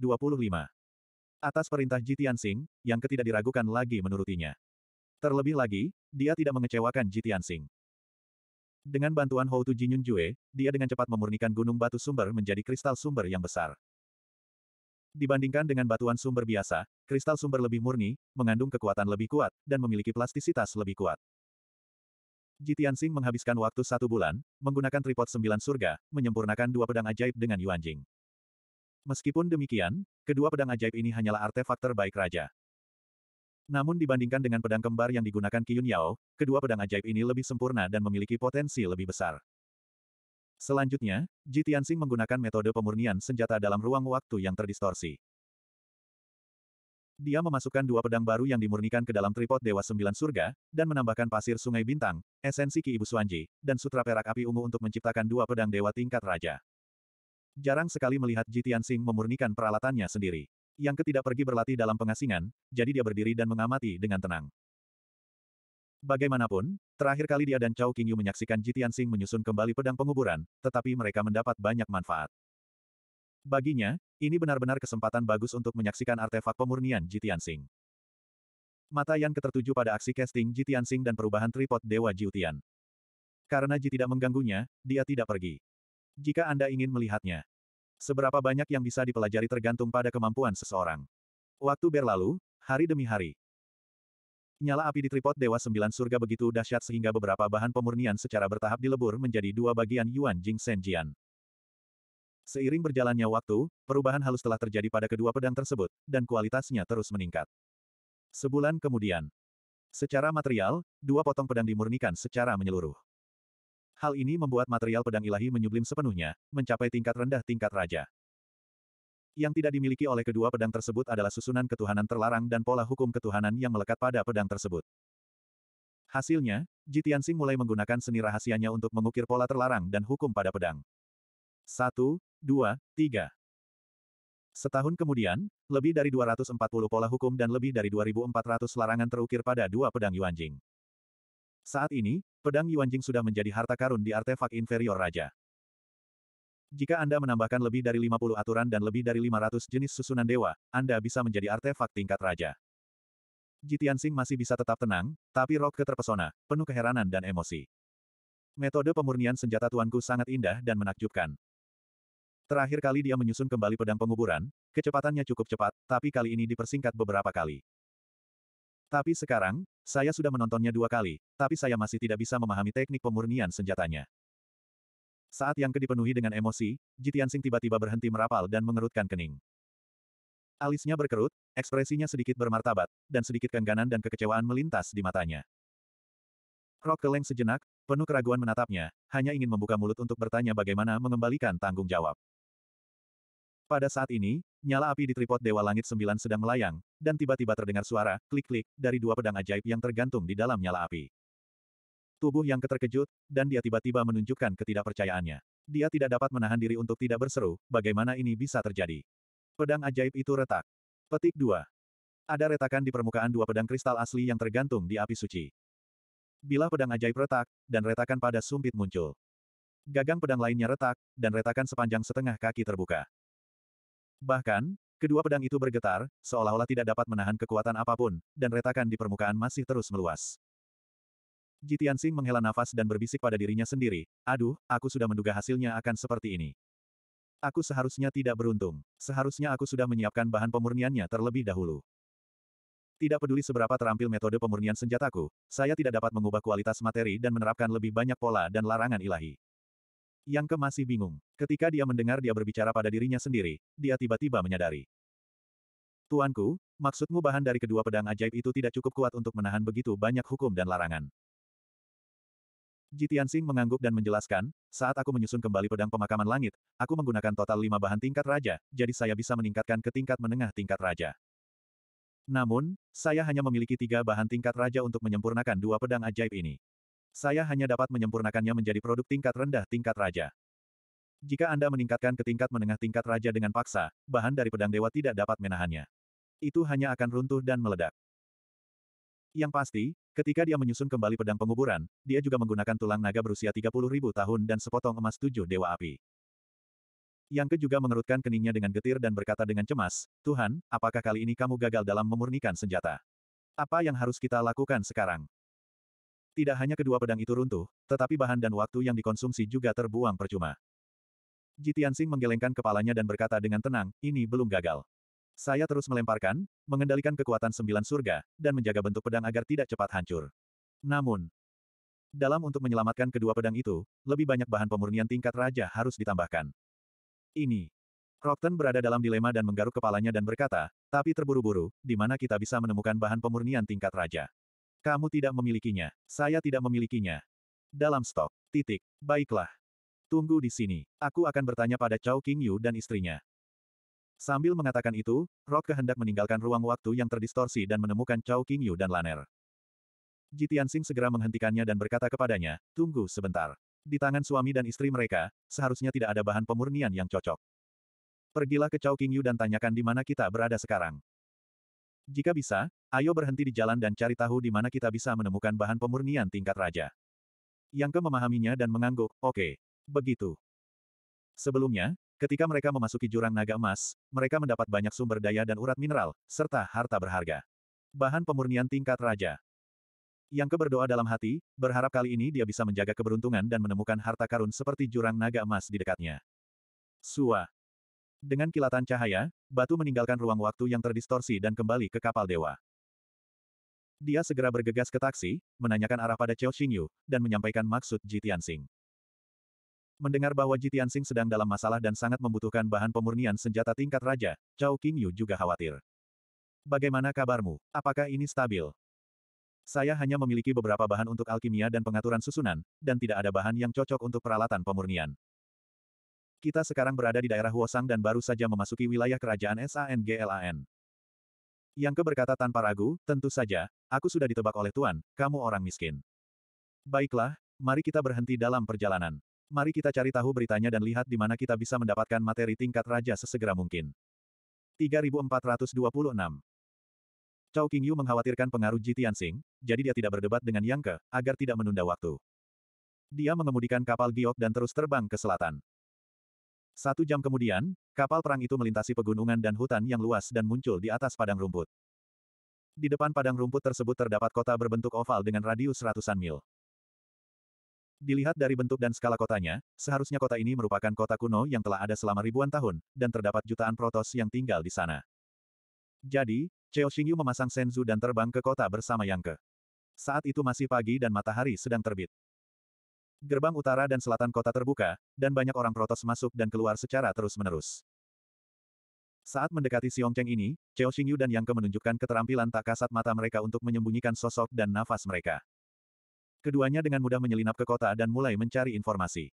Atas perintah Jitianxing, yang ketidak diragukan lagi menurutinya. Terlebih lagi, dia tidak mengecewakan Jitianxing. Dengan bantuan Houtu Jinyun Jue, dia dengan cepat memurnikan gunung batu sumber menjadi kristal sumber yang besar. Dibandingkan dengan batuan sumber biasa, kristal sumber lebih murni, mengandung kekuatan lebih kuat, dan memiliki plastisitas lebih kuat. Jitiansing menghabiskan waktu satu bulan, menggunakan tripod sembilan surga, menyempurnakan dua pedang ajaib dengan Yuanjing. Meskipun demikian, kedua pedang ajaib ini hanyalah artefak terbaik raja. Namun dibandingkan dengan pedang kembar yang digunakan Qiyun Yao, kedua pedang ajaib ini lebih sempurna dan memiliki potensi lebih besar. Selanjutnya, Ji Tianxing menggunakan metode pemurnian senjata dalam ruang waktu yang terdistorsi. Dia memasukkan dua pedang baru yang dimurnikan ke dalam tripod Dewa Sembilan Surga, dan menambahkan pasir sungai bintang, esensi Ki Ibu Suanji, dan sutra perak api ungu untuk menciptakan dua pedang Dewa tingkat Raja. Jarang sekali melihat Ji Sing memurnikan peralatannya sendiri. Yang ketidak pergi berlatih dalam pengasingan, jadi dia berdiri dan mengamati dengan tenang. Bagaimanapun, terakhir kali dia dan Chao Qingyu menyaksikan Jitian menyusun kembali pedang penguburan, tetapi mereka mendapat banyak manfaat. Baginya, ini benar-benar kesempatan bagus untuk menyaksikan artefak pemurnian Jitian Mata Yan ketertuju pada aksi casting Jitian dan perubahan tripod Dewa Jiutian. Karena Ji tidak mengganggunya, dia tidak pergi. Jika Anda ingin melihatnya, seberapa banyak yang bisa dipelajari tergantung pada kemampuan seseorang. Waktu berlalu, hari demi hari. Nyala api di tripod Dewa Sembilan Surga begitu dahsyat sehingga beberapa bahan pemurnian secara bertahap dilebur menjadi dua bagian Yuan Jing Senjian. Seiring berjalannya waktu, perubahan halus telah terjadi pada kedua pedang tersebut, dan kualitasnya terus meningkat. Sebulan kemudian, secara material, dua potong pedang dimurnikan secara menyeluruh. Hal ini membuat material pedang ilahi menyublim sepenuhnya, mencapai tingkat rendah tingkat raja. Yang tidak dimiliki oleh kedua pedang tersebut adalah susunan ketuhanan terlarang dan pola hukum ketuhanan yang melekat pada pedang tersebut. Hasilnya, Sing mulai menggunakan seni rahasianya untuk mengukir pola terlarang dan hukum pada pedang. Satu, dua, tiga. Setahun kemudian, lebih dari 240 pola hukum dan lebih dari 2.400 larangan terukir pada dua pedang Yuanjing. Saat ini, pedang Yuanjing sudah menjadi harta karun di artefak inferior raja. Jika Anda menambahkan lebih dari 50 aturan dan lebih dari 500 jenis susunan dewa, Anda bisa menjadi artefak tingkat raja. Jitian Sing masih bisa tetap tenang, tapi Rock keterpesona, penuh keheranan dan emosi. Metode pemurnian senjata tuanku sangat indah dan menakjubkan. Terakhir kali dia menyusun kembali pedang penguburan, kecepatannya cukup cepat, tapi kali ini dipersingkat beberapa kali. Tapi sekarang, saya sudah menontonnya dua kali, tapi saya masih tidak bisa memahami teknik pemurnian senjatanya. Saat yang kedipenuhi dengan emosi, Jitian Sing tiba-tiba berhenti merapal dan mengerutkan kening. Alisnya berkerut, ekspresinya sedikit bermartabat, dan sedikit kengganan dan kekecewaan melintas di matanya. Rok keleng sejenak, penuh keraguan menatapnya, hanya ingin membuka mulut untuk bertanya bagaimana mengembalikan tanggung jawab. Pada saat ini, nyala api di tripod Dewa Langit Sembilan sedang melayang, dan tiba-tiba terdengar suara, klik-klik, dari dua pedang ajaib yang tergantung di dalam nyala api tubuh yang keterkejut, dan dia tiba-tiba menunjukkan ketidakpercayaannya. Dia tidak dapat menahan diri untuk tidak berseru, bagaimana ini bisa terjadi. Pedang ajaib itu retak. Petik 2. Ada retakan di permukaan dua pedang kristal asli yang tergantung di api suci. Bila pedang ajaib retak, dan retakan pada sumpit muncul. Gagang pedang lainnya retak, dan retakan sepanjang setengah kaki terbuka. Bahkan, kedua pedang itu bergetar, seolah-olah tidak dapat menahan kekuatan apapun, dan retakan di permukaan masih terus meluas. Jitian Sing menghela nafas dan berbisik pada dirinya sendiri, aduh, aku sudah menduga hasilnya akan seperti ini. Aku seharusnya tidak beruntung. Seharusnya aku sudah menyiapkan bahan pemurniannya terlebih dahulu. Tidak peduli seberapa terampil metode pemurnian senjataku, saya tidak dapat mengubah kualitas materi dan menerapkan lebih banyak pola dan larangan ilahi. Yang ke masih bingung. Ketika dia mendengar dia berbicara pada dirinya sendiri, dia tiba-tiba menyadari. Tuanku, maksudmu bahan dari kedua pedang ajaib itu tidak cukup kuat untuk menahan begitu banyak hukum dan larangan. Jitian Tianxing mengangguk dan menjelaskan, saat aku menyusun kembali pedang pemakaman langit, aku menggunakan total lima bahan tingkat raja, jadi saya bisa meningkatkan ke tingkat menengah tingkat raja. Namun, saya hanya memiliki tiga bahan tingkat raja untuk menyempurnakan dua pedang ajaib ini. Saya hanya dapat menyempurnakannya menjadi produk tingkat rendah tingkat raja. Jika Anda meningkatkan ke tingkat menengah tingkat raja dengan paksa, bahan dari pedang dewa tidak dapat menahannya. Itu hanya akan runtuh dan meledak. Yang pasti, ketika dia menyusun kembali pedang penguburan, dia juga menggunakan tulang naga berusia 30 ribu tahun dan sepotong emas tujuh dewa api. Yang ke juga mengerutkan keningnya dengan getir dan berkata dengan cemas, Tuhan, apakah kali ini kamu gagal dalam memurnikan senjata? Apa yang harus kita lakukan sekarang? Tidak hanya kedua pedang itu runtuh, tetapi bahan dan waktu yang dikonsumsi juga terbuang percuma. Jitiansing menggelengkan kepalanya dan berkata dengan tenang, ini belum gagal. Saya terus melemparkan, mengendalikan kekuatan sembilan surga, dan menjaga bentuk pedang agar tidak cepat hancur. Namun, dalam untuk menyelamatkan kedua pedang itu, lebih banyak bahan pemurnian tingkat raja harus ditambahkan. Ini. Rockton berada dalam dilema dan menggaruk kepalanya dan berkata, tapi terburu-buru, di mana kita bisa menemukan bahan pemurnian tingkat raja. Kamu tidak memilikinya. Saya tidak memilikinya. Dalam stok. Titik. Baiklah. Tunggu di sini. Aku akan bertanya pada Chao King Yu dan istrinya. Sambil mengatakan itu, Rock kehendak meninggalkan ruang waktu yang terdistorsi dan menemukan Chao Yu dan Laner. Sing segera menghentikannya dan berkata kepadanya, tunggu sebentar. Di tangan suami dan istri mereka, seharusnya tidak ada bahan pemurnian yang cocok. Pergilah ke Chao Yu dan tanyakan di mana kita berada sekarang. Jika bisa, ayo berhenti di jalan dan cari tahu di mana kita bisa menemukan bahan pemurnian tingkat raja. Yang ke memahaminya dan mengangguk, oke. Okay. Begitu. Sebelumnya, Ketika mereka memasuki jurang naga emas, mereka mendapat banyak sumber daya dan urat mineral, serta harta berharga. Bahan pemurnian tingkat raja. Yang keberdoa dalam hati, berharap kali ini dia bisa menjaga keberuntungan dan menemukan harta karun seperti jurang naga emas di dekatnya. Sua. Dengan kilatan cahaya, batu meninggalkan ruang waktu yang terdistorsi dan kembali ke kapal dewa. Dia segera bergegas ke taksi, menanyakan arah pada Chao Xingyu, dan menyampaikan maksud Ji Tianxing. Mendengar bahwa Jitian Sing sedang dalam masalah dan sangat membutuhkan bahan pemurnian senjata tingkat raja, Cao Qingyu juga khawatir. Bagaimana kabarmu? Apakah ini stabil? Saya hanya memiliki beberapa bahan untuk alkimia dan pengaturan susunan, dan tidak ada bahan yang cocok untuk peralatan pemurnian. Kita sekarang berada di daerah Huosang dan baru saja memasuki wilayah kerajaan SANGLAN. Yang keberkata tanpa ragu, tentu saja, aku sudah ditebak oleh Tuan, kamu orang miskin. Baiklah, mari kita berhenti dalam perjalanan. Mari kita cari tahu beritanya dan lihat di mana kita bisa mendapatkan materi tingkat raja sesegera mungkin. 3426 Cao Qingyu mengkhawatirkan pengaruh Ji Tianxing, jadi dia tidak berdebat dengan Yang Ke, agar tidak menunda waktu. Dia mengemudikan kapal giok dan terus terbang ke selatan. Satu jam kemudian, kapal perang itu melintasi pegunungan dan hutan yang luas dan muncul di atas padang rumput. Di depan padang rumput tersebut terdapat kota berbentuk oval dengan radius ratusan mil. Dilihat dari bentuk dan skala kotanya, seharusnya kota ini merupakan kota kuno yang telah ada selama ribuan tahun, dan terdapat jutaan protos yang tinggal di sana. Jadi, Cheo Xingyu memasang Senzu dan terbang ke kota bersama Yang Ke. Saat itu masih pagi dan matahari sedang terbit. Gerbang utara dan selatan kota terbuka, dan banyak orang protos masuk dan keluar secara terus-menerus. Saat mendekati Xiongcheng ini, Cheo Xingyu dan Yang Ke menunjukkan keterampilan tak kasat mata mereka untuk menyembunyikan sosok dan nafas mereka. Keduanya dengan mudah menyelinap ke kota dan mulai mencari informasi.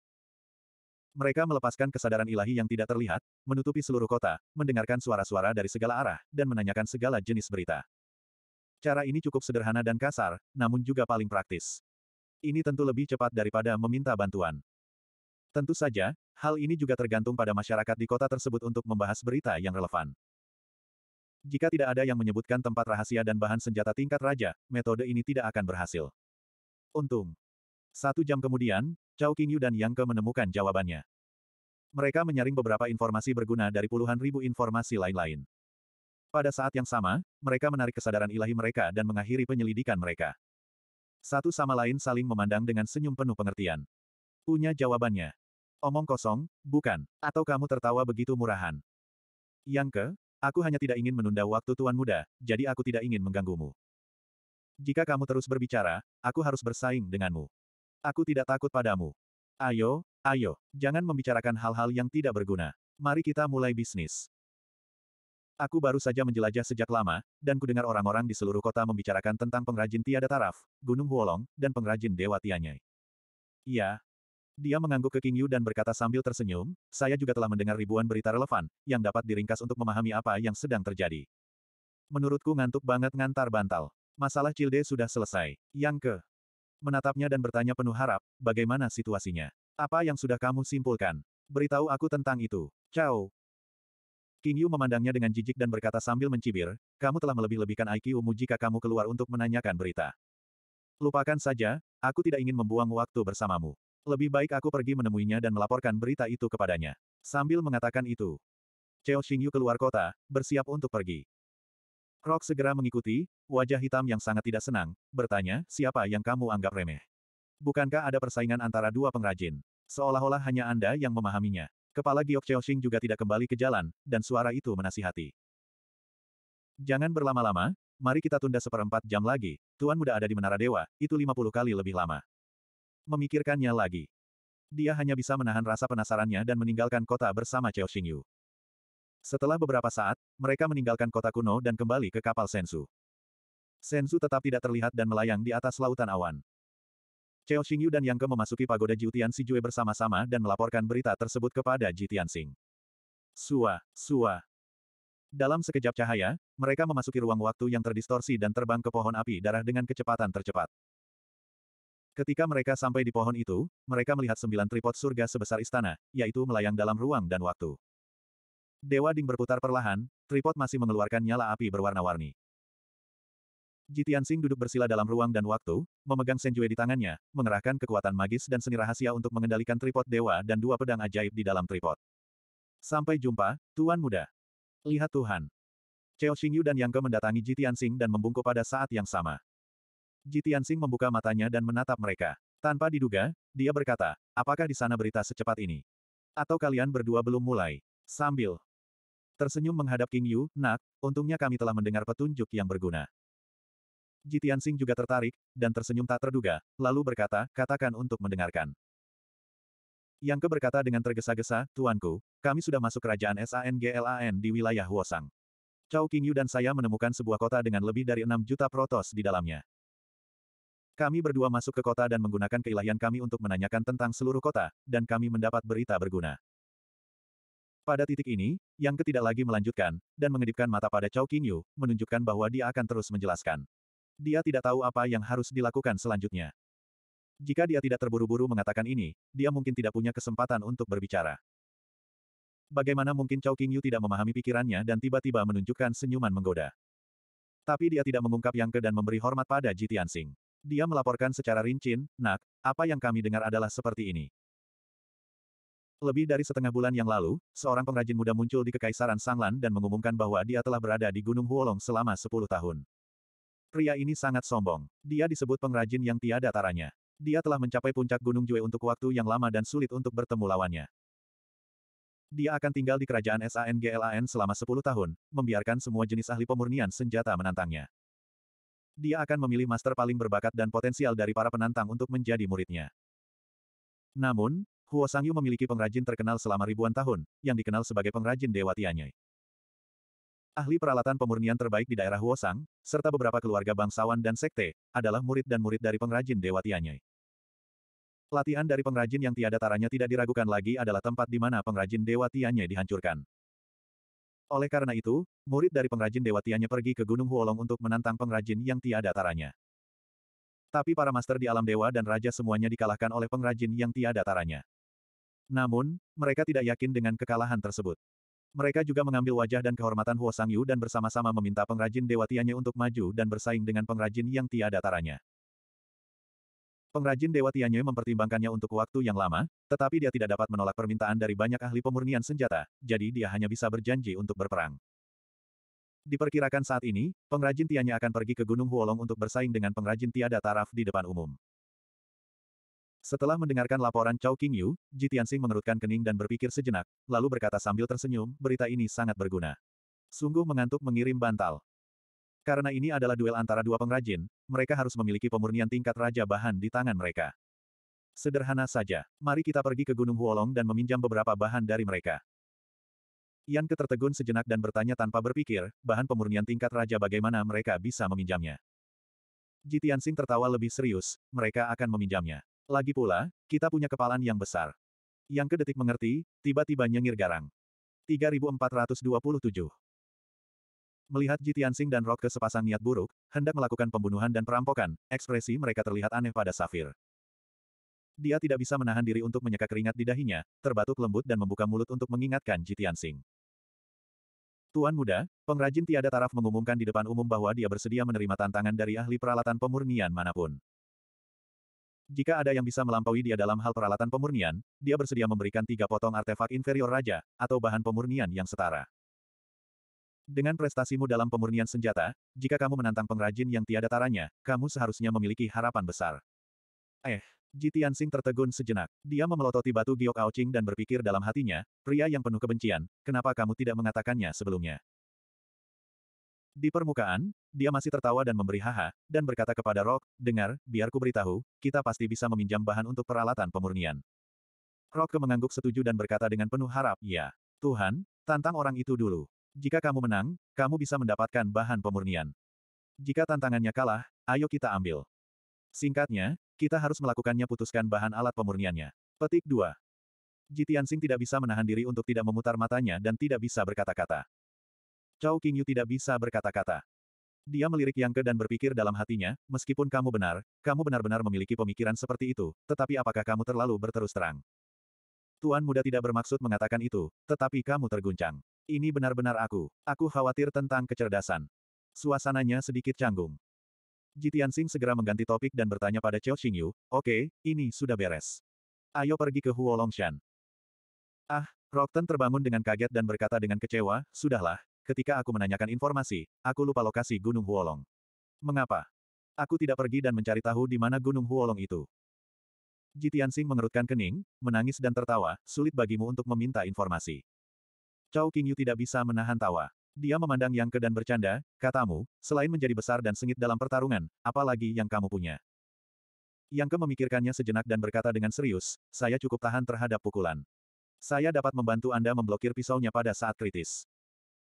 Mereka melepaskan kesadaran ilahi yang tidak terlihat, menutupi seluruh kota, mendengarkan suara-suara dari segala arah, dan menanyakan segala jenis berita. Cara ini cukup sederhana dan kasar, namun juga paling praktis. Ini tentu lebih cepat daripada meminta bantuan. Tentu saja, hal ini juga tergantung pada masyarakat di kota tersebut untuk membahas berita yang relevan. Jika tidak ada yang menyebutkan tempat rahasia dan bahan senjata tingkat raja, metode ini tidak akan berhasil. Untung. Satu jam kemudian, Cao Qingyu dan Yang Ke menemukan jawabannya. Mereka menyaring beberapa informasi berguna dari puluhan ribu informasi lain-lain. Pada saat yang sama, mereka menarik kesadaran ilahi mereka dan mengakhiri penyelidikan mereka. Satu sama lain saling memandang dengan senyum penuh pengertian. Punya jawabannya. Omong kosong, bukan. Atau kamu tertawa begitu murahan. Yang ke, aku hanya tidak ingin menunda waktu tuan muda, jadi aku tidak ingin mengganggumu. Jika kamu terus berbicara, aku harus bersaing denganmu. Aku tidak takut padamu. Ayo, ayo, jangan membicarakan hal-hal yang tidak berguna. Mari kita mulai bisnis. Aku baru saja menjelajah sejak lama, dan kudengar orang-orang di seluruh kota membicarakan tentang pengrajin tiada taraf, Gunung Huolong, dan pengrajin Dewa Tianyai. Iya. Dia mengangguk ke King Yu dan berkata sambil tersenyum, saya juga telah mendengar ribuan berita relevan, yang dapat diringkas untuk memahami apa yang sedang terjadi. Menurutku ngantuk banget ngantar bantal. Masalah Childe sudah selesai. Yang ke menatapnya dan bertanya penuh harap, bagaimana situasinya? Apa yang sudah kamu simpulkan? Beritahu aku tentang itu. Ciao. King Yu memandangnya dengan jijik dan berkata sambil mencibir, kamu telah melebih-lebihkan IQ-mu jika kamu keluar untuk menanyakan berita. Lupakan saja, aku tidak ingin membuang waktu bersamamu. Lebih baik aku pergi menemuinya dan melaporkan berita itu kepadanya. Sambil mengatakan itu, Cheo Xingyu keluar kota, bersiap untuk pergi. Krok segera mengikuti, wajah hitam yang sangat tidak senang, bertanya, siapa yang kamu anggap remeh? Bukankah ada persaingan antara dua pengrajin? Seolah-olah hanya Anda yang memahaminya. Kepala Giok Cheoxing juga tidak kembali ke jalan, dan suara itu menasihati. Jangan berlama-lama, mari kita tunda seperempat jam lagi, Tuan Muda ada di Menara Dewa, itu 50 kali lebih lama. Memikirkannya lagi. Dia hanya bisa menahan rasa penasarannya dan meninggalkan kota bersama Cheoxing Yu. Setelah beberapa saat, mereka meninggalkan kota kuno dan kembali ke kapal Sensu. Sensu tetap tidak terlihat dan melayang di atas lautan awan. Cheo Xingyu dan Yang Ke memasuki pagoda Si Jue bersama-sama dan melaporkan berita tersebut kepada Jitian Sing. Sua, sua. Dalam sekejap cahaya, mereka memasuki ruang waktu yang terdistorsi dan terbang ke pohon api darah dengan kecepatan tercepat. Ketika mereka sampai di pohon itu, mereka melihat sembilan tripod surga sebesar istana, yaitu melayang dalam ruang dan waktu. Dewa Ding berputar perlahan, tripod masih mengeluarkan nyala api berwarna-warni. Jitian Sing duduk bersila dalam ruang dan waktu, memegang Senjue di tangannya, mengerahkan kekuatan magis dan seni rahasia untuk mengendalikan tripod dewa dan dua pedang ajaib di dalam tripod. Sampai jumpa, Tuan Muda. Lihat Tuhan. Cheo Xingyu dan Yang Ke mendatangi Jitian Sing dan membungkuk pada saat yang sama. Jitian Sing membuka matanya dan menatap mereka. Tanpa diduga, dia berkata, apakah di sana berita secepat ini? Atau kalian berdua belum mulai? Sambil Tersenyum menghadap King Yu, nak, untungnya kami telah mendengar petunjuk yang berguna. Jitian Sing juga tertarik, dan tersenyum tak terduga, lalu berkata, katakan untuk mendengarkan. Yang ke dengan tergesa-gesa, Tuanku, kami sudah masuk kerajaan SANGLAN di wilayah Huosang. Cao Yu dan saya menemukan sebuah kota dengan lebih dari 6 juta protos di dalamnya. Kami berdua masuk ke kota dan menggunakan keilahian kami untuk menanyakan tentang seluruh kota, dan kami mendapat berita berguna. Pada titik ini, Yang ketidak lagi melanjutkan, dan mengedipkan mata pada Chow King Yu, menunjukkan bahwa dia akan terus menjelaskan. Dia tidak tahu apa yang harus dilakukan selanjutnya. Jika dia tidak terburu-buru mengatakan ini, dia mungkin tidak punya kesempatan untuk berbicara. Bagaimana mungkin Chow King Yu tidak memahami pikirannya dan tiba-tiba menunjukkan senyuman menggoda. Tapi dia tidak mengungkap yang ke dan memberi hormat pada Ji Tianxing. Dia melaporkan secara rinci, nak, apa yang kami dengar adalah seperti ini. Lebih dari setengah bulan yang lalu, seorang pengrajin muda muncul di Kekaisaran Sanglan dan mengumumkan bahwa dia telah berada di Gunung Huolong selama 10 tahun. Pria ini sangat sombong. Dia disebut pengrajin yang tiada taranya. Dia telah mencapai puncak Gunung Jue untuk waktu yang lama dan sulit untuk bertemu lawannya. Dia akan tinggal di kerajaan SANGLAN selama 10 tahun, membiarkan semua jenis ahli pemurnian senjata menantangnya. Dia akan memilih master paling berbakat dan potensial dari para penantang untuk menjadi muridnya. Namun, Huo Sangyu memiliki pengrajin terkenal selama ribuan tahun, yang dikenal sebagai pengrajin Dewa Tianyai. Ahli peralatan pemurnian terbaik di daerah Huosang, serta beberapa keluarga bangsawan dan sekte, adalah murid dan murid dari pengrajin Dewa Tianyai. Latihan dari pengrajin yang tiada taranya tidak diragukan lagi adalah tempat di mana pengrajin Dewa Tianyai dihancurkan. Oleh karena itu, murid dari pengrajin Dewa Tianyai pergi ke Gunung Huolong untuk menantang pengrajin yang tiada taranya. Tapi para master di alam dewa dan raja semuanya dikalahkan oleh pengrajin yang tiada taranya. Namun, mereka tidak yakin dengan kekalahan tersebut. Mereka juga mengambil wajah dan kehormatan Huo Sangyu dan bersama-sama meminta pengrajin dewa Tianye untuk maju dan bersaing dengan pengrajin yang tiada taranya. Pengrajin dewa Tianye mempertimbangkannya untuk waktu yang lama, tetapi dia tidak dapat menolak permintaan dari banyak ahli pemurnian senjata, jadi dia hanya bisa berjanji untuk berperang. Diperkirakan saat ini, pengrajin Tiannya akan pergi ke Gunung Huolong untuk bersaing dengan pengrajin tiada taraf di depan umum. Setelah mendengarkan laporan Chow King Yu, Ji mengerutkan kening dan berpikir sejenak, lalu berkata sambil tersenyum, berita ini sangat berguna. Sungguh mengantuk mengirim bantal. Karena ini adalah duel antara dua pengrajin, mereka harus memiliki pemurnian tingkat raja bahan di tangan mereka. Sederhana saja, mari kita pergi ke Gunung Huolong dan meminjam beberapa bahan dari mereka. Yan ketertegun sejenak dan bertanya tanpa berpikir, bahan pemurnian tingkat raja bagaimana mereka bisa meminjamnya. Jitiansing tertawa lebih serius, mereka akan meminjamnya. Lagi pula, kita punya kepalan yang besar. Yang kedetik mengerti, tiba-tiba nyengir garang. 3427 Melihat Sing dan Rock ke sepasang niat buruk, hendak melakukan pembunuhan dan perampokan, ekspresi mereka terlihat aneh pada Safir. Dia tidak bisa menahan diri untuk menyeka keringat di dahinya, terbatuk lembut dan membuka mulut untuk mengingatkan Jitian Sing. Tuan muda, pengrajin tiada taraf mengumumkan di depan umum bahwa dia bersedia menerima tantangan dari ahli peralatan pemurnian manapun. Jika ada yang bisa melampaui dia dalam hal peralatan pemurnian, dia bersedia memberikan tiga potong artefak inferior raja, atau bahan pemurnian yang setara. Dengan prestasimu dalam pemurnian senjata, jika kamu menantang pengrajin yang tiada taranya, kamu seharusnya memiliki harapan besar. Eh, Jitian Sing tertegun sejenak. Dia memelototi batu giok Aoching dan berpikir dalam hatinya, pria yang penuh kebencian, kenapa kamu tidak mengatakannya sebelumnya? Di permukaan, dia masih tertawa dan memberi haha, dan berkata kepada Rock, dengar, biar ku beritahu, kita pasti bisa meminjam bahan untuk peralatan pemurnian. Rock mengangguk setuju dan berkata dengan penuh harap, ya, Tuhan, tantang orang itu dulu. Jika kamu menang, kamu bisa mendapatkan bahan pemurnian. Jika tantangannya kalah, ayo kita ambil. Singkatnya, kita harus melakukannya putuskan bahan alat pemurniannya. Petik 2. Jitian Sing tidak bisa menahan diri untuk tidak memutar matanya dan tidak bisa berkata-kata. Cao Qingyu tidak bisa berkata-kata. Dia melirik Yang Ke dan berpikir dalam hatinya, meskipun kamu benar, kamu benar-benar memiliki pemikiran seperti itu, tetapi apakah kamu terlalu berterus terang? Tuan muda tidak bermaksud mengatakan itu, tetapi kamu terguncang. Ini benar-benar aku. Aku khawatir tentang kecerdasan. Suasananya sedikit canggung. Jitian Sing segera mengganti topik dan bertanya pada Chao Qingyu, oke, okay, ini sudah beres. Ayo pergi ke Huolongshan. Ah, Rockton terbangun dengan kaget dan berkata dengan kecewa, sudahlah, ketika aku menanyakan informasi, aku lupa lokasi Gunung Huolong. Mengapa? Aku tidak pergi dan mencari tahu di mana Gunung Huolong itu. Jitiansing mengerutkan kening, menangis dan tertawa, sulit bagimu untuk meminta informasi. Cao Qingyu tidak bisa menahan tawa. Dia memandang Yang Ke dan bercanda, katamu, selain menjadi besar dan sengit dalam pertarungan, apalagi yang kamu punya. Yang Ke memikirkannya sejenak dan berkata dengan serius, saya cukup tahan terhadap pukulan. Saya dapat membantu Anda memblokir pisaunya pada saat kritis.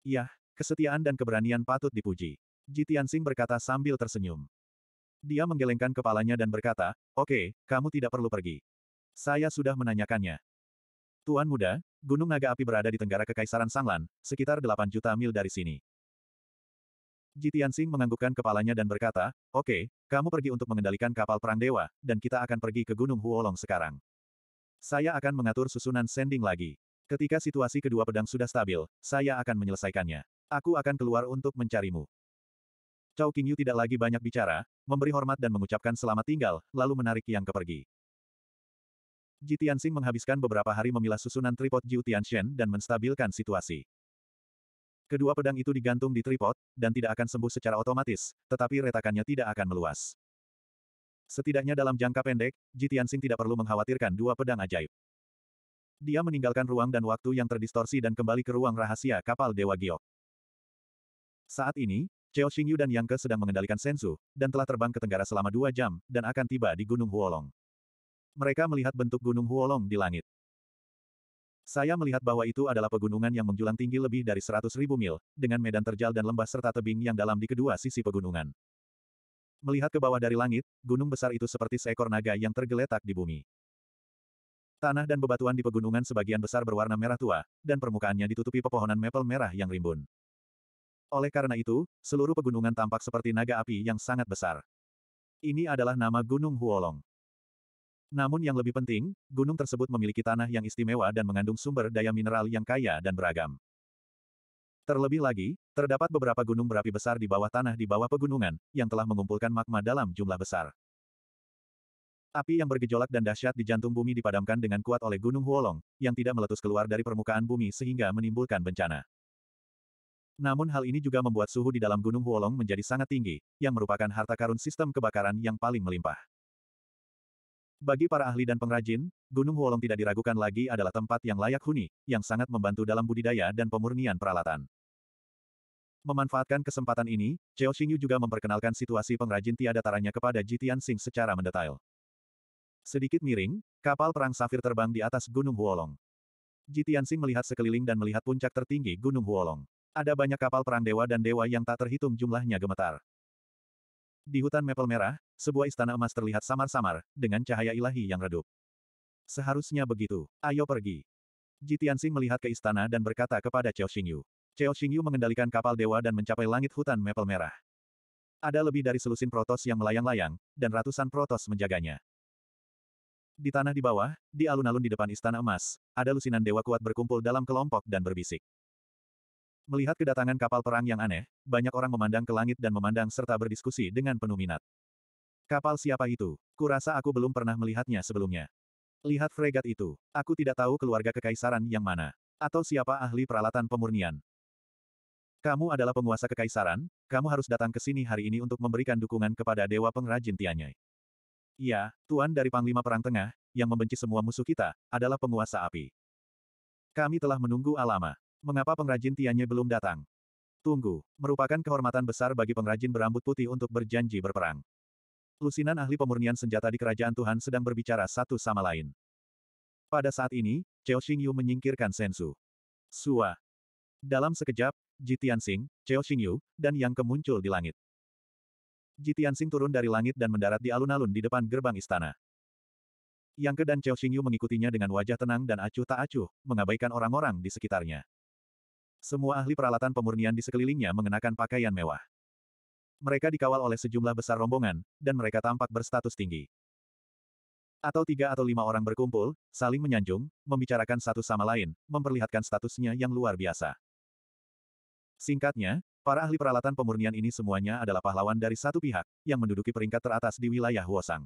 Yah, kesetiaan dan keberanian patut dipuji. Ji berkata sambil tersenyum. Dia menggelengkan kepalanya dan berkata, Oke, okay, kamu tidak perlu pergi. Saya sudah menanyakannya. Tuan muda, Gunung Naga Api berada di tenggara Kekaisaran Sanglan, sekitar 8 juta mil dari sini. Ji menganggukkan kepalanya dan berkata, Oke, okay, kamu pergi untuk mengendalikan kapal perang dewa, dan kita akan pergi ke Gunung Huolong sekarang. Saya akan mengatur susunan sending lagi. Ketika situasi kedua pedang sudah stabil, saya akan menyelesaikannya. Aku akan keluar untuk mencarimu. Cao Qingyu tidak lagi banyak bicara, memberi hormat dan mengucapkan selamat tinggal, lalu menarik yang kepergi. Ji Tianxing menghabiskan beberapa hari memilah susunan tripod Jiu Tianxian dan menstabilkan situasi. Kedua pedang itu digantung di tripod, dan tidak akan sembuh secara otomatis, tetapi retakannya tidak akan meluas. Setidaknya dalam jangka pendek, Ji Tianxing tidak perlu mengkhawatirkan dua pedang ajaib. Dia meninggalkan ruang dan waktu yang terdistorsi dan kembali ke ruang rahasia kapal Dewa Giok. Saat ini, Cheo Xingyu dan Yang Ke sedang mengendalikan Sensu, dan telah terbang ke tenggara selama dua jam, dan akan tiba di Gunung Huolong. Mereka melihat bentuk Gunung Huolong di langit. Saya melihat bahwa itu adalah pegunungan yang menjulang tinggi lebih dari ribu mil, dengan medan terjal dan lembah serta tebing yang dalam di kedua sisi pegunungan. Melihat ke bawah dari langit, gunung besar itu seperti seekor naga yang tergeletak di bumi. Tanah dan bebatuan di pegunungan sebagian besar berwarna merah tua, dan permukaannya ditutupi pepohonan maple merah yang rimbun. Oleh karena itu, seluruh pegunungan tampak seperti naga api yang sangat besar. Ini adalah nama Gunung Huolong. Namun yang lebih penting, gunung tersebut memiliki tanah yang istimewa dan mengandung sumber daya mineral yang kaya dan beragam. Terlebih lagi, terdapat beberapa gunung berapi besar di bawah tanah di bawah pegunungan, yang telah mengumpulkan magma dalam jumlah besar. Api yang bergejolak dan dahsyat di jantung bumi dipadamkan dengan kuat oleh Gunung Huolong, yang tidak meletus keluar dari permukaan bumi sehingga menimbulkan bencana. Namun hal ini juga membuat suhu di dalam Gunung Huolong menjadi sangat tinggi, yang merupakan harta karun sistem kebakaran yang paling melimpah. Bagi para ahli dan pengrajin, Gunung Huolong tidak diragukan lagi adalah tempat yang layak huni, yang sangat membantu dalam budidaya dan pemurnian peralatan. Memanfaatkan kesempatan ini, Cheo Xingyu juga memperkenalkan situasi pengrajin tiada taranya kepada Jitian Sing secara mendetail. Sedikit miring, kapal perang Safir terbang di atas Gunung Huolong. Jitiansing melihat sekeliling dan melihat puncak tertinggi Gunung Huolong. Ada banyak kapal perang dewa dan dewa yang tak terhitung jumlahnya gemetar. Di hutan Maple Merah, sebuah istana emas terlihat samar-samar, dengan cahaya ilahi yang redup. Seharusnya begitu. Ayo pergi. Jitiansing melihat ke istana dan berkata kepada Cao Xingyu. Cao Xingyu mengendalikan kapal dewa dan mencapai langit hutan Maple Merah. Ada lebih dari selusin protos yang melayang-layang, dan ratusan protos menjaganya. Di tanah di bawah, di alun-alun di depan istana emas, ada lusinan dewa kuat berkumpul dalam kelompok dan berbisik. Melihat kedatangan kapal perang yang aneh, banyak orang memandang ke langit dan memandang serta berdiskusi dengan penuh minat. Kapal siapa itu? Kurasa aku belum pernah melihatnya sebelumnya. Lihat fregat itu. Aku tidak tahu keluarga kekaisaran yang mana. Atau siapa ahli peralatan pemurnian. Kamu adalah penguasa kekaisaran, kamu harus datang ke sini hari ini untuk memberikan dukungan kepada Dewa Pengrajin Tianyai. Iya, Tuan dari Panglima Perang Tengah, yang membenci semua musuh kita, adalah penguasa api. Kami telah menunggu alama. Mengapa pengrajin Tiannya belum datang? Tunggu, merupakan kehormatan besar bagi pengrajin berambut putih untuk berjanji berperang. Lusinan ahli pemurnian senjata di kerajaan Tuhan sedang berbicara satu sama lain. Pada saat ini, Cheo Xingyu menyingkirkan Sensu. Sua. Dalam sekejap, Ji Tianxing, Cheo Xingyu, dan Yang Kemuncul di langit. Ji Tianxing turun dari langit dan mendarat di alun-alun di depan gerbang istana. Yang ke dan Chao Xingyu mengikutinya dengan wajah tenang dan acuh tak acuh, mengabaikan orang-orang di sekitarnya. Semua ahli peralatan pemurnian di sekelilingnya mengenakan pakaian mewah. Mereka dikawal oleh sejumlah besar rombongan, dan mereka tampak berstatus tinggi. Atau tiga atau lima orang berkumpul, saling menyanjung, membicarakan satu sama lain, memperlihatkan statusnya yang luar biasa. Singkatnya, Para ahli peralatan pemurnian ini semuanya adalah pahlawan dari satu pihak, yang menduduki peringkat teratas di wilayah Huosang.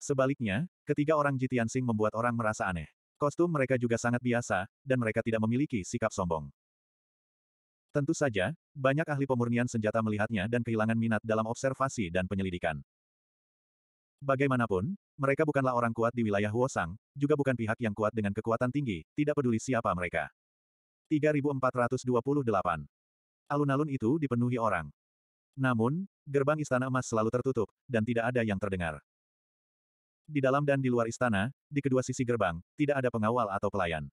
Sebaliknya, ketiga orang Jitian Sing membuat orang merasa aneh. Kostum mereka juga sangat biasa, dan mereka tidak memiliki sikap sombong. Tentu saja, banyak ahli pemurnian senjata melihatnya dan kehilangan minat dalam observasi dan penyelidikan. Bagaimanapun, mereka bukanlah orang kuat di wilayah Huosang, juga bukan pihak yang kuat dengan kekuatan tinggi, tidak peduli siapa mereka. 3428 Alun-alun itu dipenuhi orang. Namun, gerbang istana emas selalu tertutup, dan tidak ada yang terdengar. Di dalam dan di luar istana, di kedua sisi gerbang, tidak ada pengawal atau pelayan.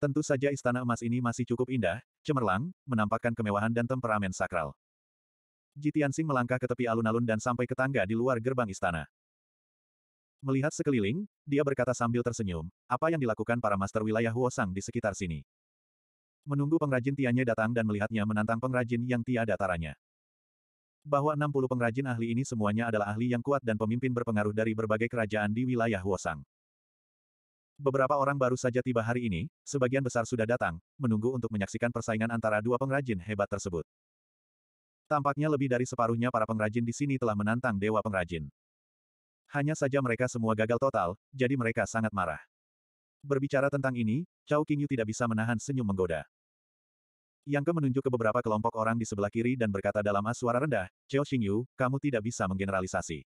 Tentu saja istana emas ini masih cukup indah, cemerlang, menampakkan kemewahan dan temperamen sakral. Jitiansing melangkah ke tepi alun-alun dan sampai ke tangga di luar gerbang istana. Melihat sekeliling, dia berkata sambil tersenyum, apa yang dilakukan para master wilayah Huosang di sekitar sini menunggu pengrajin Tianye datang dan melihatnya menantang pengrajin yang tiada taranya. Bahwa 60 pengrajin ahli ini semuanya adalah ahli yang kuat dan pemimpin berpengaruh dari berbagai kerajaan di wilayah Wosang. Beberapa orang baru saja tiba hari ini, sebagian besar sudah datang, menunggu untuk menyaksikan persaingan antara dua pengrajin hebat tersebut. Tampaknya lebih dari separuhnya para pengrajin di sini telah menantang dewa pengrajin. Hanya saja mereka semua gagal total, jadi mereka sangat marah. Berbicara tentang ini, Cao Qingyu tidak bisa menahan senyum menggoda. Yang Ke menunjuk ke beberapa kelompok orang di sebelah kiri dan berkata dalam suara rendah, Xiao Xingyu, kamu tidak bisa menggeneralisasi.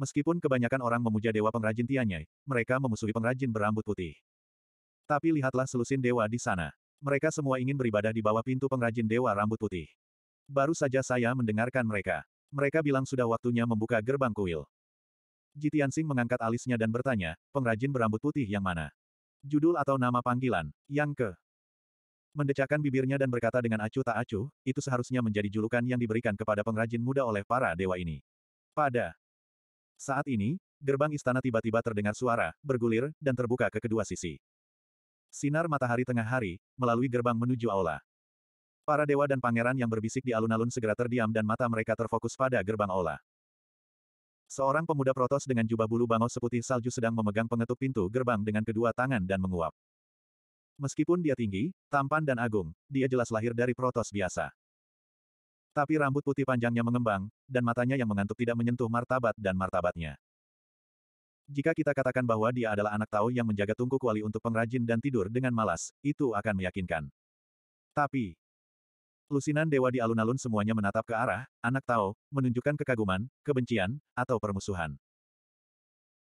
Meskipun kebanyakan orang memuja dewa pengrajin Tianyai, mereka memusuhi pengrajin berambut putih. Tapi lihatlah selusin dewa di sana. Mereka semua ingin beribadah di bawah pintu pengrajin dewa rambut putih. Baru saja saya mendengarkan mereka. Mereka bilang sudah waktunya membuka gerbang kuil. Jitian Sing mengangkat alisnya dan bertanya, pengrajin berambut putih yang mana? Judul atau nama panggilan? Yang ke? Mendecakkan bibirnya dan berkata dengan acuh tak acuh, itu seharusnya menjadi julukan yang diberikan kepada pengrajin muda oleh para dewa ini. Pada saat ini, gerbang istana tiba-tiba terdengar suara, bergulir, dan terbuka ke kedua sisi. Sinar matahari tengah hari, melalui gerbang menuju aula. Para dewa dan pangeran yang berbisik di alun-alun segera terdiam dan mata mereka terfokus pada gerbang aula. Seorang pemuda protos dengan jubah bulu bangau seputih salju sedang memegang pengetuk pintu gerbang dengan kedua tangan dan menguap. Meskipun dia tinggi, tampan dan agung, dia jelas lahir dari protos biasa. Tapi rambut putih panjangnya mengembang, dan matanya yang mengantuk tidak menyentuh martabat dan martabatnya. Jika kita katakan bahwa dia adalah anak Tao yang menjaga tungku kuali untuk pengrajin dan tidur dengan malas, itu akan meyakinkan. Tapi, lusinan dewa di alun-alun semuanya menatap ke arah, anak Tao, menunjukkan kekaguman, kebencian, atau permusuhan.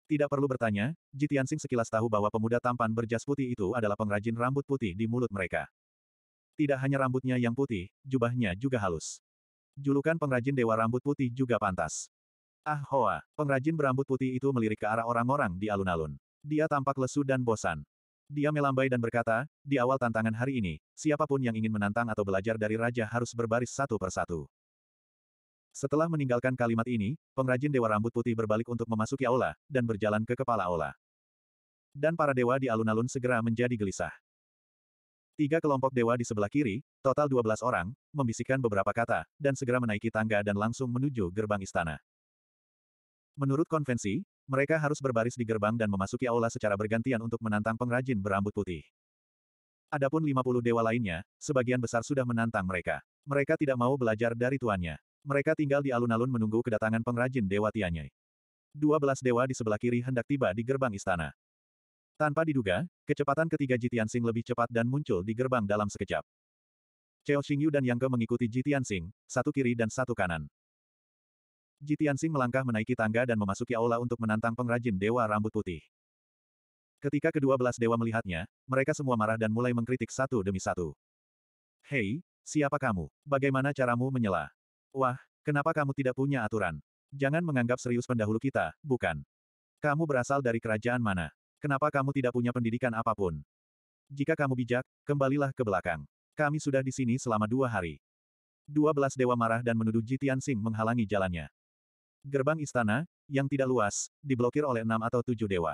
Tidak perlu bertanya, Jitiansing sekilas tahu bahwa pemuda tampan berjas putih itu adalah pengrajin rambut putih di mulut mereka. Tidak hanya rambutnya yang putih, jubahnya juga halus. Julukan pengrajin dewa rambut putih juga pantas. Ah Hoa, pengrajin berambut putih itu melirik ke arah orang-orang di alun-alun. Dia tampak lesu dan bosan. Dia melambai dan berkata, di awal tantangan hari ini, siapapun yang ingin menantang atau belajar dari raja harus berbaris satu persatu. Setelah meninggalkan kalimat ini, pengrajin Dewa Rambut Putih berbalik untuk memasuki aula, dan berjalan ke kepala aula. Dan para dewa di alun-alun segera menjadi gelisah. Tiga kelompok dewa di sebelah kiri, total 12 orang, membisikkan beberapa kata, dan segera menaiki tangga dan langsung menuju gerbang istana. Menurut konvensi, mereka harus berbaris di gerbang dan memasuki aula secara bergantian untuk menantang pengrajin berambut putih. Adapun 50 dewa lainnya, sebagian besar sudah menantang mereka. Mereka tidak mau belajar dari tuannya. Mereka tinggal di alun-alun menunggu kedatangan pengrajin Dewa Tianyai. Dua belas dewa di sebelah kiri hendak tiba di gerbang istana. Tanpa diduga, kecepatan ketiga Jitiansing lebih cepat dan muncul di gerbang dalam sekejap. Cheo Xingyu dan Yang Ge mengikuti Jitiansing, satu kiri dan satu kanan. Jitiansing melangkah menaiki tangga dan memasuki aula untuk menantang pengrajin Dewa Rambut Putih. Ketika kedua belas dewa melihatnya, mereka semua marah dan mulai mengkritik satu demi satu. Hei, siapa kamu? Bagaimana caramu menyela? Wah, kenapa kamu tidak punya aturan? Jangan menganggap serius pendahulu kita, bukan? Kamu berasal dari kerajaan mana? Kenapa kamu tidak punya pendidikan apapun? Jika kamu bijak, kembalilah ke belakang. Kami sudah di sini selama dua hari. Dua belas dewa marah dan menuduh Jitian Sing menghalangi jalannya. Gerbang istana, yang tidak luas, diblokir oleh enam atau tujuh dewa.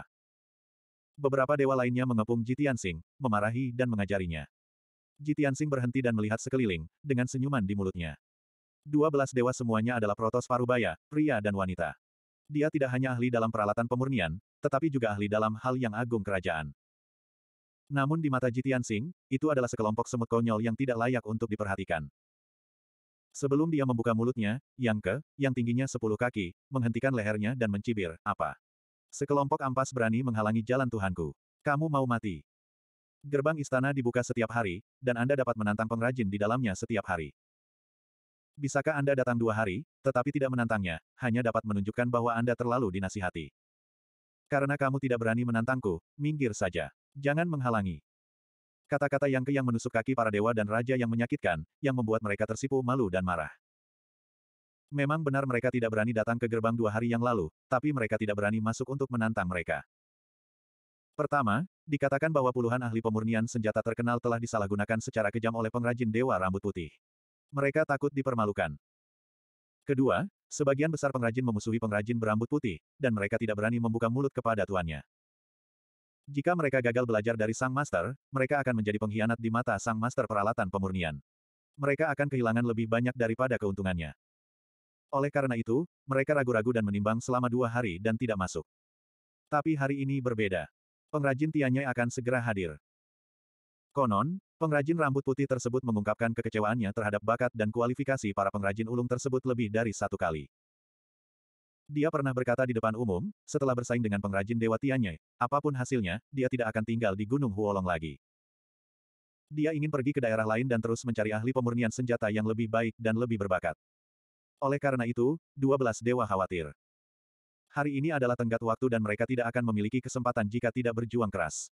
Beberapa dewa lainnya mengepung Jitian Sing, memarahi dan mengajarinya. Jitian Sing berhenti dan melihat sekeliling, dengan senyuman di mulutnya. Dua dewa semuanya adalah protos parubaya, pria dan wanita. Dia tidak hanya ahli dalam peralatan pemurnian, tetapi juga ahli dalam hal yang agung kerajaan. Namun di mata Jitian Singh, itu adalah sekelompok semut konyol yang tidak layak untuk diperhatikan. Sebelum dia membuka mulutnya, Yang Ke, yang tingginya sepuluh kaki, menghentikan lehernya dan mencibir, apa? Sekelompok ampas berani menghalangi jalan Tuhanku. Kamu mau mati. Gerbang istana dibuka setiap hari, dan Anda dapat menantang pengrajin di dalamnya setiap hari. Bisakah Anda datang dua hari, tetapi tidak menantangnya, hanya dapat menunjukkan bahwa Anda terlalu dinasihati. Karena kamu tidak berani menantangku, minggir saja. Jangan menghalangi. Kata-kata yang ke yang menusuk kaki para dewa dan raja yang menyakitkan, yang membuat mereka tersipu malu dan marah. Memang benar mereka tidak berani datang ke gerbang dua hari yang lalu, tapi mereka tidak berani masuk untuk menantang mereka. Pertama, dikatakan bahwa puluhan ahli pemurnian senjata terkenal telah disalahgunakan secara kejam oleh pengrajin Dewa Rambut Putih. Mereka takut dipermalukan. Kedua, sebagian besar pengrajin memusuhi pengrajin berambut putih, dan mereka tidak berani membuka mulut kepada tuannya. Jika mereka gagal belajar dari Sang Master, mereka akan menjadi pengkhianat di mata Sang Master peralatan pemurnian. Mereka akan kehilangan lebih banyak daripada keuntungannya. Oleh karena itu, mereka ragu-ragu dan menimbang selama dua hari dan tidak masuk. Tapi hari ini berbeda. Pengrajin Tianyai akan segera hadir. Konon, Pengrajin rambut putih tersebut mengungkapkan kekecewaannya terhadap bakat dan kualifikasi para pengrajin ulung tersebut lebih dari satu kali. Dia pernah berkata di depan umum, setelah bersaing dengan pengrajin dewa Tianye, apapun hasilnya, dia tidak akan tinggal di Gunung Huolong lagi. Dia ingin pergi ke daerah lain dan terus mencari ahli pemurnian senjata yang lebih baik dan lebih berbakat. Oleh karena itu, 12 dewa khawatir. Hari ini adalah tenggat waktu dan mereka tidak akan memiliki kesempatan jika tidak berjuang keras.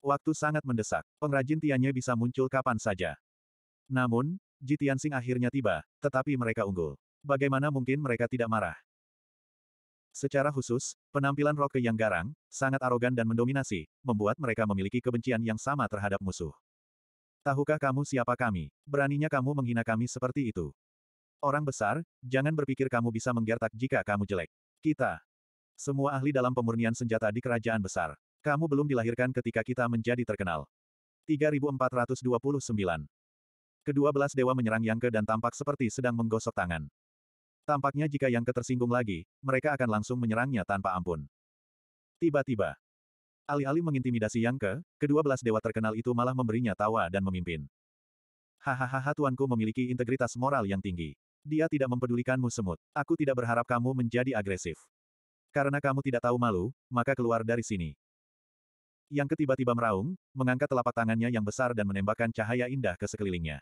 Waktu sangat mendesak, pengrajin Tianye bisa muncul kapan saja. Namun, Ji Tianxing akhirnya tiba, tetapi mereka unggul. Bagaimana mungkin mereka tidak marah? Secara khusus, penampilan Roke yang garang, sangat arogan dan mendominasi, membuat mereka memiliki kebencian yang sama terhadap musuh. Tahukah kamu siapa kami? Beraninya kamu menghina kami seperti itu. Orang besar, jangan berpikir kamu bisa menggertak jika kamu jelek. Kita, semua ahli dalam pemurnian senjata di kerajaan besar, kamu belum dilahirkan ketika kita menjadi terkenal. 3429. Kedua belas dewa menyerang Yang Ke dan tampak seperti sedang menggosok tangan. Tampaknya jika Yang Ke tersinggung lagi, mereka akan langsung menyerangnya tanpa ampun. Tiba-tiba, alih-alih mengintimidasi Yang Ke, kedua belas dewa terkenal itu malah memberinya tawa dan memimpin. Hahaha tuanku memiliki integritas moral yang tinggi. Dia tidak mempedulikanmu semut. Aku tidak berharap kamu menjadi agresif. Karena kamu tidak tahu malu, maka keluar dari sini yang ketiba-tiba meraung, mengangkat telapak tangannya yang besar dan menembakkan cahaya indah ke sekelilingnya.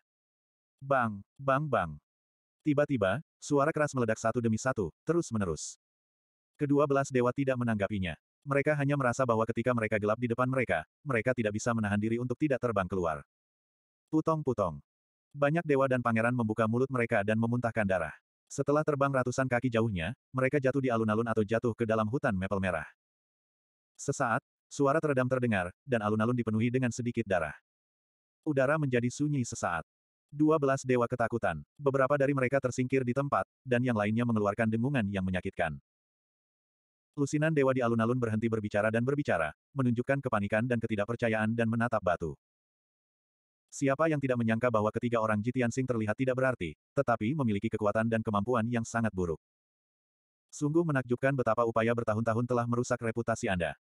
Bang, bang, bang. Tiba-tiba, suara keras meledak satu demi satu, terus-menerus. Kedua belas dewa tidak menanggapinya. Mereka hanya merasa bahwa ketika mereka gelap di depan mereka, mereka tidak bisa menahan diri untuk tidak terbang keluar. Putong-putong. Banyak dewa dan pangeran membuka mulut mereka dan memuntahkan darah. Setelah terbang ratusan kaki jauhnya, mereka jatuh di alun-alun atau jatuh ke dalam hutan mepel merah. Sesaat, Suara teredam terdengar, dan alun-alun dipenuhi dengan sedikit darah. Udara menjadi sunyi sesaat. Dua belas dewa ketakutan, beberapa dari mereka tersingkir di tempat, dan yang lainnya mengeluarkan dengungan yang menyakitkan. Lusinan dewa di alun-alun berhenti berbicara dan berbicara, menunjukkan kepanikan dan ketidakpercayaan dan menatap batu. Siapa yang tidak menyangka bahwa ketiga orang Jitian Sing terlihat tidak berarti, tetapi memiliki kekuatan dan kemampuan yang sangat buruk. Sungguh menakjubkan betapa upaya bertahun-tahun telah merusak reputasi Anda.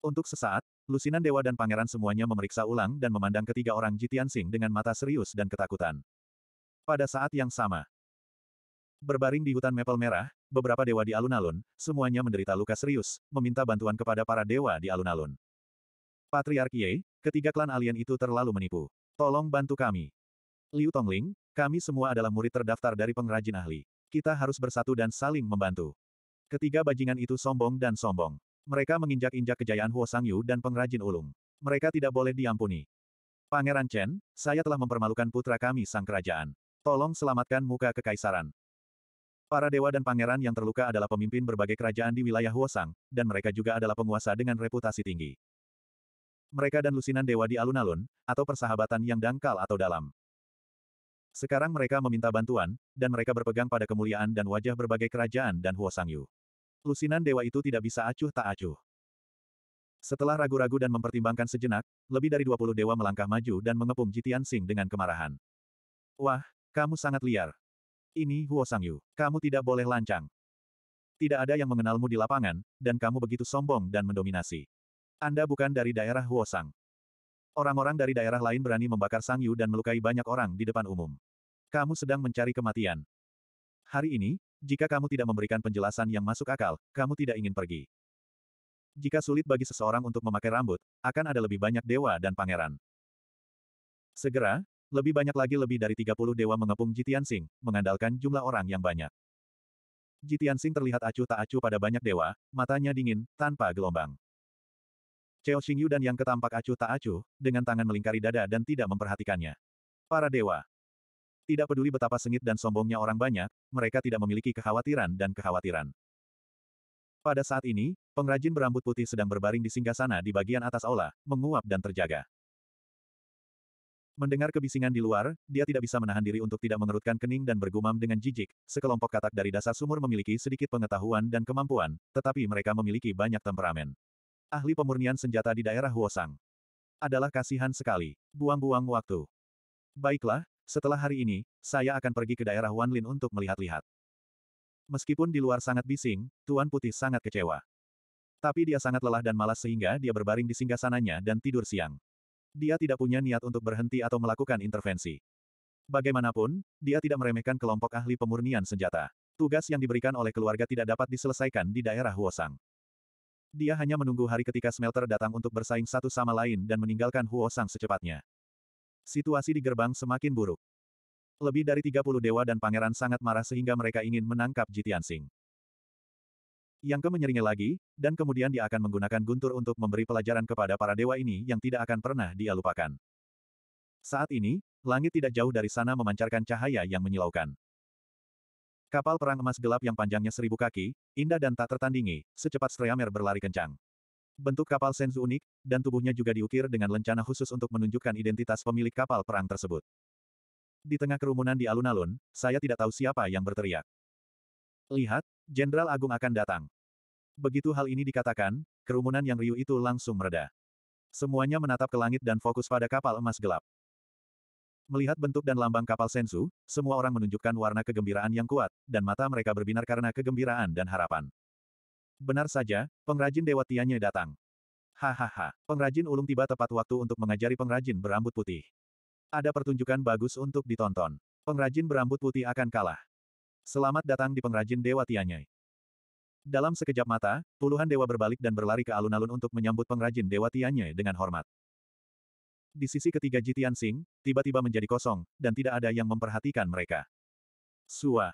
Untuk sesaat, lusinan dewa dan pangeran semuanya memeriksa ulang dan memandang ketiga orang Jitian Sing dengan mata serius dan ketakutan. Pada saat yang sama, berbaring di hutan Maple Merah, beberapa dewa di alun-alun, semuanya menderita luka serius, meminta bantuan kepada para dewa di alun-alun. Patriark Ye, ketiga klan alien itu terlalu menipu. Tolong bantu kami. Liu Tongling, kami semua adalah murid terdaftar dari pengrajin ahli. Kita harus bersatu dan saling membantu. Ketiga bajingan itu sombong dan sombong. Mereka menginjak-injak kejayaan Huo Sangyu dan pengrajin ulung. Mereka tidak boleh diampuni. Pangeran Chen, saya telah mempermalukan putra kami sang kerajaan. Tolong selamatkan muka kekaisaran. Para dewa dan pangeran yang terluka adalah pemimpin berbagai kerajaan di wilayah Huosang, dan mereka juga adalah penguasa dengan reputasi tinggi. Mereka dan lusinan dewa di alun-alun, atau persahabatan yang dangkal atau dalam. Sekarang mereka meminta bantuan, dan mereka berpegang pada kemuliaan dan wajah berbagai kerajaan dan Huosang Yu. Lusinan dewa itu tidak bisa acuh tak acuh. Setelah ragu-ragu dan mempertimbangkan sejenak, lebih dari 20 dewa melangkah maju dan mengepung Jitian Sing dengan kemarahan. Wah, kamu sangat liar. Ini Huo Sangyu. Kamu tidak boleh lancang. Tidak ada yang mengenalmu di lapangan, dan kamu begitu sombong dan mendominasi. Anda bukan dari daerah Huo Sang. Orang-orang dari daerah lain berani membakar Sangyu dan melukai banyak orang di depan umum. Kamu sedang mencari kematian. Hari ini, jika kamu tidak memberikan penjelasan yang masuk akal, kamu tidak ingin pergi. Jika sulit bagi seseorang untuk memakai rambut, akan ada lebih banyak dewa dan pangeran. Segera, lebih banyak lagi lebih dari 30 dewa mengepung Jitian Sing, mengandalkan jumlah orang yang banyak. Jitian Sing terlihat acuh tak acuh pada banyak dewa, matanya dingin, tanpa gelombang. Cheo Xingyu dan yang ketampak acuh tak acuh, dengan tangan melingkari dada dan tidak memperhatikannya. Para dewa, tidak peduli betapa sengit dan sombongnya orang banyak, mereka tidak memiliki kekhawatiran dan kekhawatiran. Pada saat ini, pengrajin berambut putih sedang berbaring di singgasana di bagian atas aula, menguap dan terjaga. Mendengar kebisingan di luar, dia tidak bisa menahan diri untuk tidak mengerutkan kening dan bergumam dengan jijik. Sekelompok katak dari dasar sumur memiliki sedikit pengetahuan dan kemampuan, tetapi mereka memiliki banyak temperamen. Ahli pemurnian senjata di daerah Huosang adalah kasihan sekali. Buang-buang waktu. Baiklah, setelah hari ini, saya akan pergi ke daerah Wanlin untuk melihat-lihat. Meskipun di luar sangat bising, Tuan Putih sangat kecewa. Tapi dia sangat lelah dan malas sehingga dia berbaring di singgasananya dan tidur siang. Dia tidak punya niat untuk berhenti atau melakukan intervensi. Bagaimanapun, dia tidak meremehkan kelompok ahli pemurnian senjata. Tugas yang diberikan oleh keluarga tidak dapat diselesaikan di daerah Huosang. Dia hanya menunggu hari ketika smelter datang untuk bersaing satu sama lain dan meninggalkan Huosang secepatnya situasi di gerbang semakin buruk. Lebih dari 30 dewa dan pangeran sangat marah sehingga mereka ingin menangkap Jitian Sing. Yang ke menyeringai lagi, dan kemudian dia akan menggunakan guntur untuk memberi pelajaran kepada para dewa ini yang tidak akan pernah dia lupakan. Saat ini, langit tidak jauh dari sana memancarkan cahaya yang menyilaukan. Kapal perang emas gelap yang panjangnya seribu kaki, indah dan tak tertandingi, secepat Streamer berlari kencang. Bentuk kapal Senzu unik, dan tubuhnya juga diukir dengan lencana khusus untuk menunjukkan identitas pemilik kapal perang tersebut. Di tengah kerumunan di alun-alun, saya tidak tahu siapa yang berteriak. Lihat, Jenderal Agung akan datang. Begitu hal ini dikatakan, kerumunan yang riuh itu langsung mereda. Semuanya menatap ke langit dan fokus pada kapal emas gelap. Melihat bentuk dan lambang kapal Sensu, semua orang menunjukkan warna kegembiraan yang kuat, dan mata mereka berbinar karena kegembiraan dan harapan. Benar saja, pengrajin dewa Tianye datang. Hahaha, pengrajin ulung tiba tepat waktu untuk mengajari pengrajin berambut putih. Ada pertunjukan bagus untuk ditonton. Pengrajin berambut putih akan kalah. Selamat datang di pengrajin dewa Tianye. Dalam sekejap mata, puluhan dewa berbalik dan berlari ke alun-alun untuk menyambut pengrajin dewa Tianye dengan hormat. Di sisi ketiga Jitian Sing, tiba-tiba menjadi kosong, dan tidak ada yang memperhatikan mereka. Sua.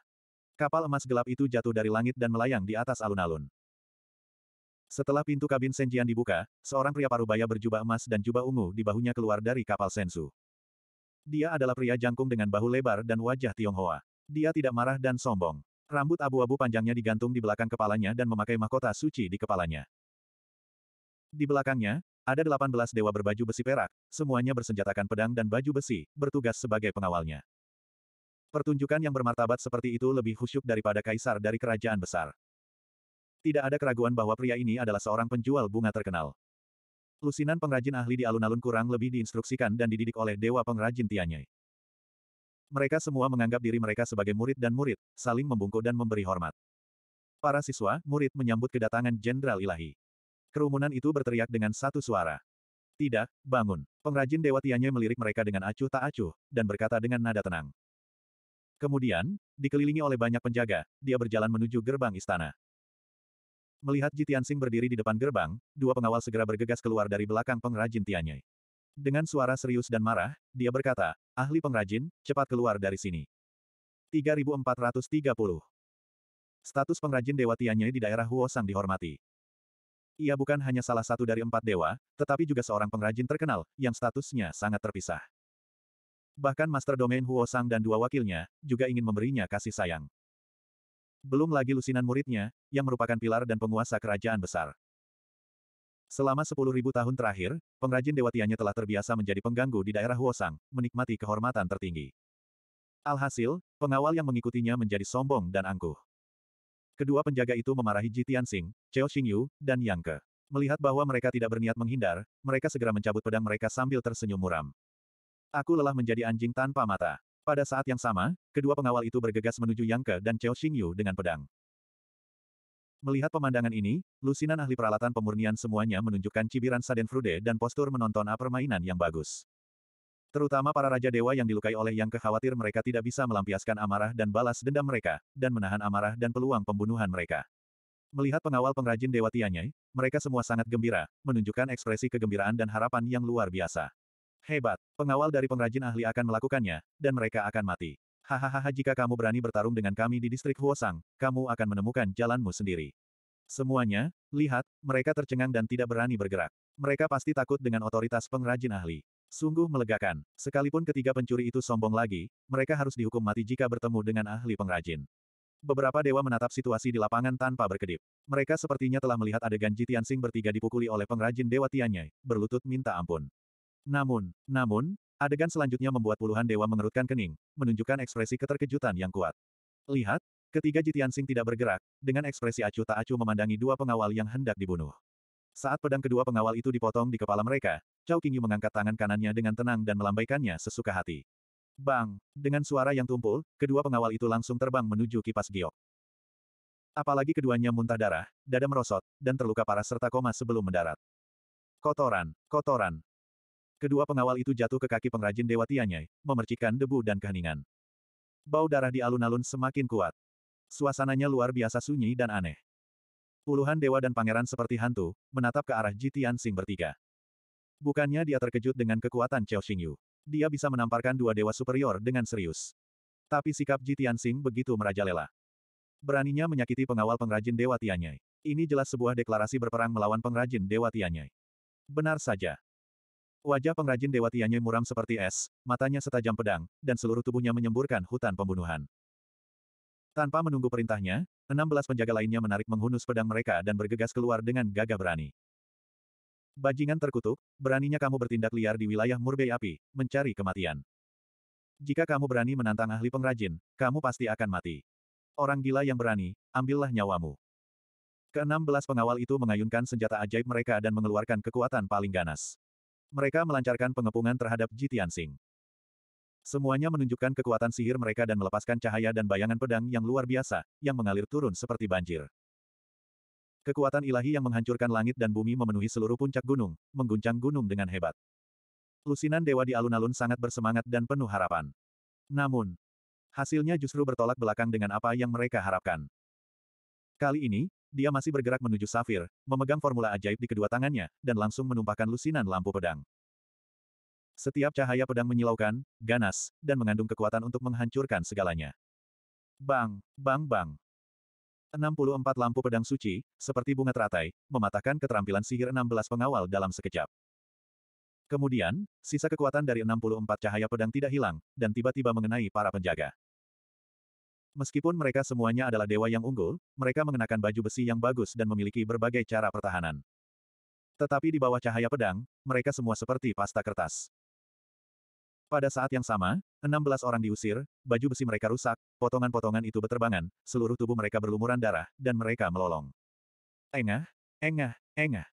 Kapal emas gelap itu jatuh dari langit dan melayang di atas alun-alun. Setelah pintu kabin Senjian dibuka, seorang pria parubaya berjubah emas dan jubah ungu di bahunya keluar dari kapal Sensu. Dia adalah pria jangkung dengan bahu lebar dan wajah Tionghoa. Dia tidak marah dan sombong. Rambut abu-abu panjangnya digantung di belakang kepalanya dan memakai mahkota suci di kepalanya. Di belakangnya, ada 18 dewa berbaju besi perak, semuanya bersenjatakan pedang dan baju besi, bertugas sebagai pengawalnya. Pertunjukan yang bermartabat seperti itu lebih khusyuk daripada kaisar dari kerajaan besar. Tidak ada keraguan bahwa pria ini adalah seorang penjual bunga terkenal. Lusinan pengrajin ahli di alun-alun kurang lebih diinstruksikan dan dididik oleh Dewa Pengrajin Tianyai. Mereka semua menganggap diri mereka sebagai murid dan murid, saling membungkuk dan memberi hormat. Para siswa, murid menyambut kedatangan Jenderal Ilahi. Kerumunan itu berteriak dengan satu suara. Tidak, bangun. Pengrajin Dewa Tianyai melirik mereka dengan acuh tak acuh, dan berkata dengan nada tenang. Kemudian, dikelilingi oleh banyak penjaga, dia berjalan menuju gerbang istana. Melihat Ji Tianxing berdiri di depan gerbang, dua pengawal segera bergegas keluar dari belakang pengrajin Tianyai. Dengan suara serius dan marah, dia berkata, ahli pengrajin, cepat keluar dari sini. 3430. Status pengrajin Dewa Tianyai di daerah Huosang dihormati. Ia bukan hanya salah satu dari empat dewa, tetapi juga seorang pengrajin terkenal, yang statusnya sangat terpisah. Bahkan Master Domain Huosang dan dua wakilnya, juga ingin memberinya kasih sayang belum lagi lusinan muridnya, yang merupakan pilar dan penguasa kerajaan besar. Selama 10.000 tahun terakhir, pengrajin Dewatianya telah terbiasa menjadi pengganggu di daerah Huosang menikmati kehormatan tertinggi. Alhasil, pengawal yang mengikutinya menjadi sombong dan angkuh. Kedua penjaga itu memarahi Ji Tianxing, Cheo Xingyu, dan Yang Ke. Melihat bahwa mereka tidak berniat menghindar, mereka segera mencabut pedang mereka sambil tersenyum muram. Aku lelah menjadi anjing tanpa mata. Pada saat yang sama, kedua pengawal itu bergegas menuju Yang Ke dan Chao Xingyu dengan pedang. Melihat pemandangan ini, lusinan ahli peralatan pemurnian semuanya menunjukkan cibiran Saden Frude dan postur menonton A permainan yang bagus. Terutama para Raja Dewa yang dilukai oleh yang kekhawatir mereka tidak bisa melampiaskan amarah dan balas dendam mereka, dan menahan amarah dan peluang pembunuhan mereka. Melihat pengawal pengrajin Dewa Tianyai, mereka semua sangat gembira, menunjukkan ekspresi kegembiraan dan harapan yang luar biasa. Hebat, pengawal dari pengrajin ahli akan melakukannya, dan mereka akan mati. Hahaha jika kamu berani bertarung dengan kami di distrik Huosang, kamu akan menemukan jalanmu sendiri. Semuanya, lihat, mereka tercengang dan tidak berani bergerak. Mereka pasti takut dengan otoritas pengrajin ahli. Sungguh melegakan. Sekalipun ketiga pencuri itu sombong lagi, mereka harus dihukum mati jika bertemu dengan ahli pengrajin. Beberapa dewa menatap situasi di lapangan tanpa berkedip. Mereka sepertinya telah melihat adegan Jitian Sing bertiga dipukuli oleh pengrajin dewa Tianyai, berlutut minta ampun. Namun, namun, adegan selanjutnya membuat puluhan dewa mengerutkan kening, menunjukkan ekspresi keterkejutan yang kuat. Lihat, ketiga Jitiansing tidak bergerak, dengan ekspresi acuh tak acuh memandangi dua pengawal yang hendak dibunuh. Saat pedang kedua pengawal itu dipotong di kepala mereka, Cao Qingyu mengangkat tangan kanannya dengan tenang dan melambaikannya sesuka hati. Bang! Dengan suara yang tumpul, kedua pengawal itu langsung terbang menuju kipas giok. Apalagi keduanya muntah darah, dada merosot, dan terluka parah serta koma sebelum mendarat. Kotoran, kotoran, Kedua pengawal itu jatuh ke kaki pengrajin Dewa Tianyai, memercikkan debu dan keheningan. Bau darah di alun-alun semakin kuat. Suasananya luar biasa sunyi dan aneh. Puluhan dewa dan pangeran seperti hantu, menatap ke arah Ji Tianxing bertiga. Bukannya dia terkejut dengan kekuatan Chao Xingyu. Dia bisa menamparkan dua dewa superior dengan serius. Tapi sikap Ji Tianxing begitu merajalela. Beraninya menyakiti pengawal pengrajin Dewa Tianyai. Ini jelas sebuah deklarasi berperang melawan pengrajin Dewa Tianyai. Benar saja, Wajah pengrajin Dewa Tianye muram seperti es, matanya setajam pedang, dan seluruh tubuhnya menyemburkan hutan pembunuhan. Tanpa menunggu perintahnya, 16 penjaga lainnya menarik menghunus pedang mereka dan bergegas keluar dengan gagah berani. Bajingan terkutuk, beraninya kamu bertindak liar di wilayah Murbei Api, mencari kematian. Jika kamu berani menantang ahli pengrajin, kamu pasti akan mati. Orang gila yang berani, ambillah nyawamu. Keenam belas pengawal itu mengayunkan senjata ajaib mereka dan mengeluarkan kekuatan paling ganas. Mereka melancarkan pengepungan terhadap Ji Tianxing. Semuanya menunjukkan kekuatan sihir mereka dan melepaskan cahaya dan bayangan pedang yang luar biasa, yang mengalir turun seperti banjir. Kekuatan ilahi yang menghancurkan langit dan bumi memenuhi seluruh puncak gunung, mengguncang gunung dengan hebat. Lusinan dewa di alun-alun sangat bersemangat dan penuh harapan. Namun, hasilnya justru bertolak belakang dengan apa yang mereka harapkan. Kali ini, dia masih bergerak menuju Safir, memegang formula ajaib di kedua tangannya, dan langsung menumpahkan lusinan lampu pedang. Setiap cahaya pedang menyilaukan, ganas, dan mengandung kekuatan untuk menghancurkan segalanya. Bang, bang, bang. 64 lampu pedang suci, seperti bunga teratai, mematahkan keterampilan sihir 16 pengawal dalam sekejap. Kemudian, sisa kekuatan dari 64 cahaya pedang tidak hilang, dan tiba-tiba mengenai para penjaga. Meskipun mereka semuanya adalah dewa yang unggul, mereka mengenakan baju besi yang bagus dan memiliki berbagai cara pertahanan. Tetapi di bawah cahaya pedang, mereka semua seperti pasta kertas. Pada saat yang sama, 16 orang diusir, baju besi mereka rusak, potongan-potongan itu berterbangan, seluruh tubuh mereka berlumuran darah, dan mereka melolong. Engah, engah, engah.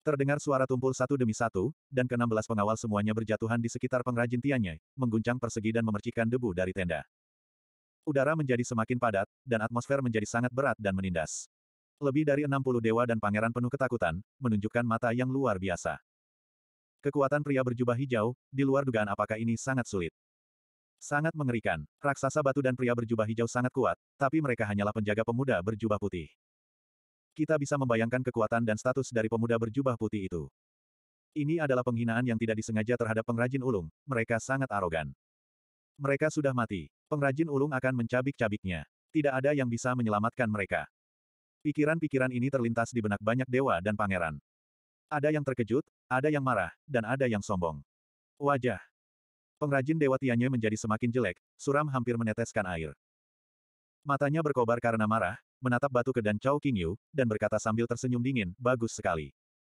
Terdengar suara tumpul satu demi satu, dan ke-16 pengawal semuanya berjatuhan di sekitar pengrajin tiannya, mengguncang persegi dan memercikan debu dari tenda. Udara menjadi semakin padat, dan atmosfer menjadi sangat berat dan menindas. Lebih dari 60 dewa dan pangeran penuh ketakutan, menunjukkan mata yang luar biasa. Kekuatan pria berjubah hijau, di luar dugaan apakah ini sangat sulit. Sangat mengerikan, raksasa batu dan pria berjubah hijau sangat kuat, tapi mereka hanyalah penjaga pemuda berjubah putih. Kita bisa membayangkan kekuatan dan status dari pemuda berjubah putih itu. Ini adalah penghinaan yang tidak disengaja terhadap pengrajin ulung, mereka sangat arogan. Mereka sudah mati. Pengrajin ulung akan mencabik-cabiknya. Tidak ada yang bisa menyelamatkan mereka. Pikiran-pikiran ini terlintas di benak banyak dewa dan pangeran. Ada yang terkejut, ada yang marah, dan ada yang sombong. Wajah. Pengrajin Dewa Tianye menjadi semakin jelek, Suram hampir meneteskan air. Matanya berkobar karena marah, menatap batu ke dan Chao Qingyu, dan berkata sambil tersenyum dingin, bagus sekali.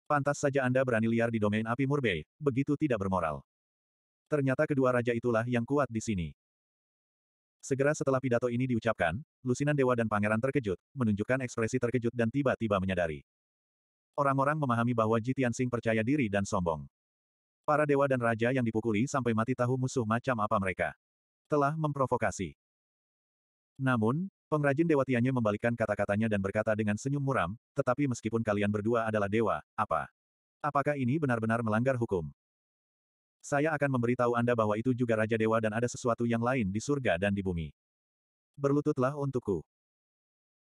Pantas saja Anda berani liar di domain api Murbei begitu tidak bermoral. Ternyata kedua raja itulah yang kuat di sini. Segera setelah pidato ini diucapkan, lusinan dewa dan pangeran terkejut, menunjukkan ekspresi terkejut dan tiba-tiba menyadari. Orang-orang memahami bahwa Tianxing percaya diri dan sombong. Para dewa dan raja yang dipukuli sampai mati tahu musuh macam apa mereka. Telah memprovokasi. Namun, pengrajin dewa Tianye membalikkan kata-katanya dan berkata dengan senyum muram, tetapi meskipun kalian berdua adalah dewa, apa? Apakah ini benar-benar melanggar hukum? Saya akan memberitahu Anda bahwa itu juga Raja Dewa dan ada sesuatu yang lain di surga dan di bumi. Berlututlah untukku.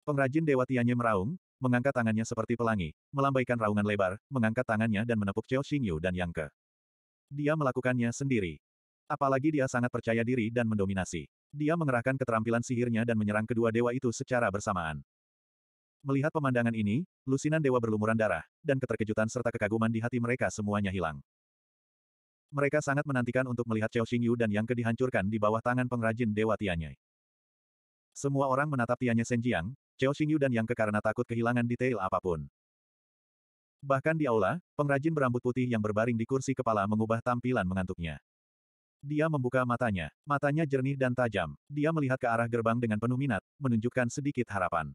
Pengrajin Dewa Tianye meraung, mengangkat tangannya seperti pelangi, melambaikan raungan lebar, mengangkat tangannya dan menepuk Cheo Xingyu dan Yang Ke. Dia melakukannya sendiri. Apalagi dia sangat percaya diri dan mendominasi. Dia mengerahkan keterampilan sihirnya dan menyerang kedua dewa itu secara bersamaan. Melihat pemandangan ini, lusinan dewa berlumuran darah, dan keterkejutan serta kekaguman di hati mereka semuanya hilang. Mereka sangat menantikan untuk melihat Chao Xingyu dan yang kedihancurkan di bawah tangan pengrajin Dewa Tianyai. Semua orang menatap Tianya Senjiang, Chao Xingyu dan yang ke karena takut kehilangan detail apapun. Bahkan di aula, pengrajin berambut putih yang berbaring di kursi kepala mengubah tampilan mengantuknya. Dia membuka matanya. Matanya jernih dan tajam. Dia melihat ke arah gerbang dengan penuh minat, menunjukkan sedikit harapan.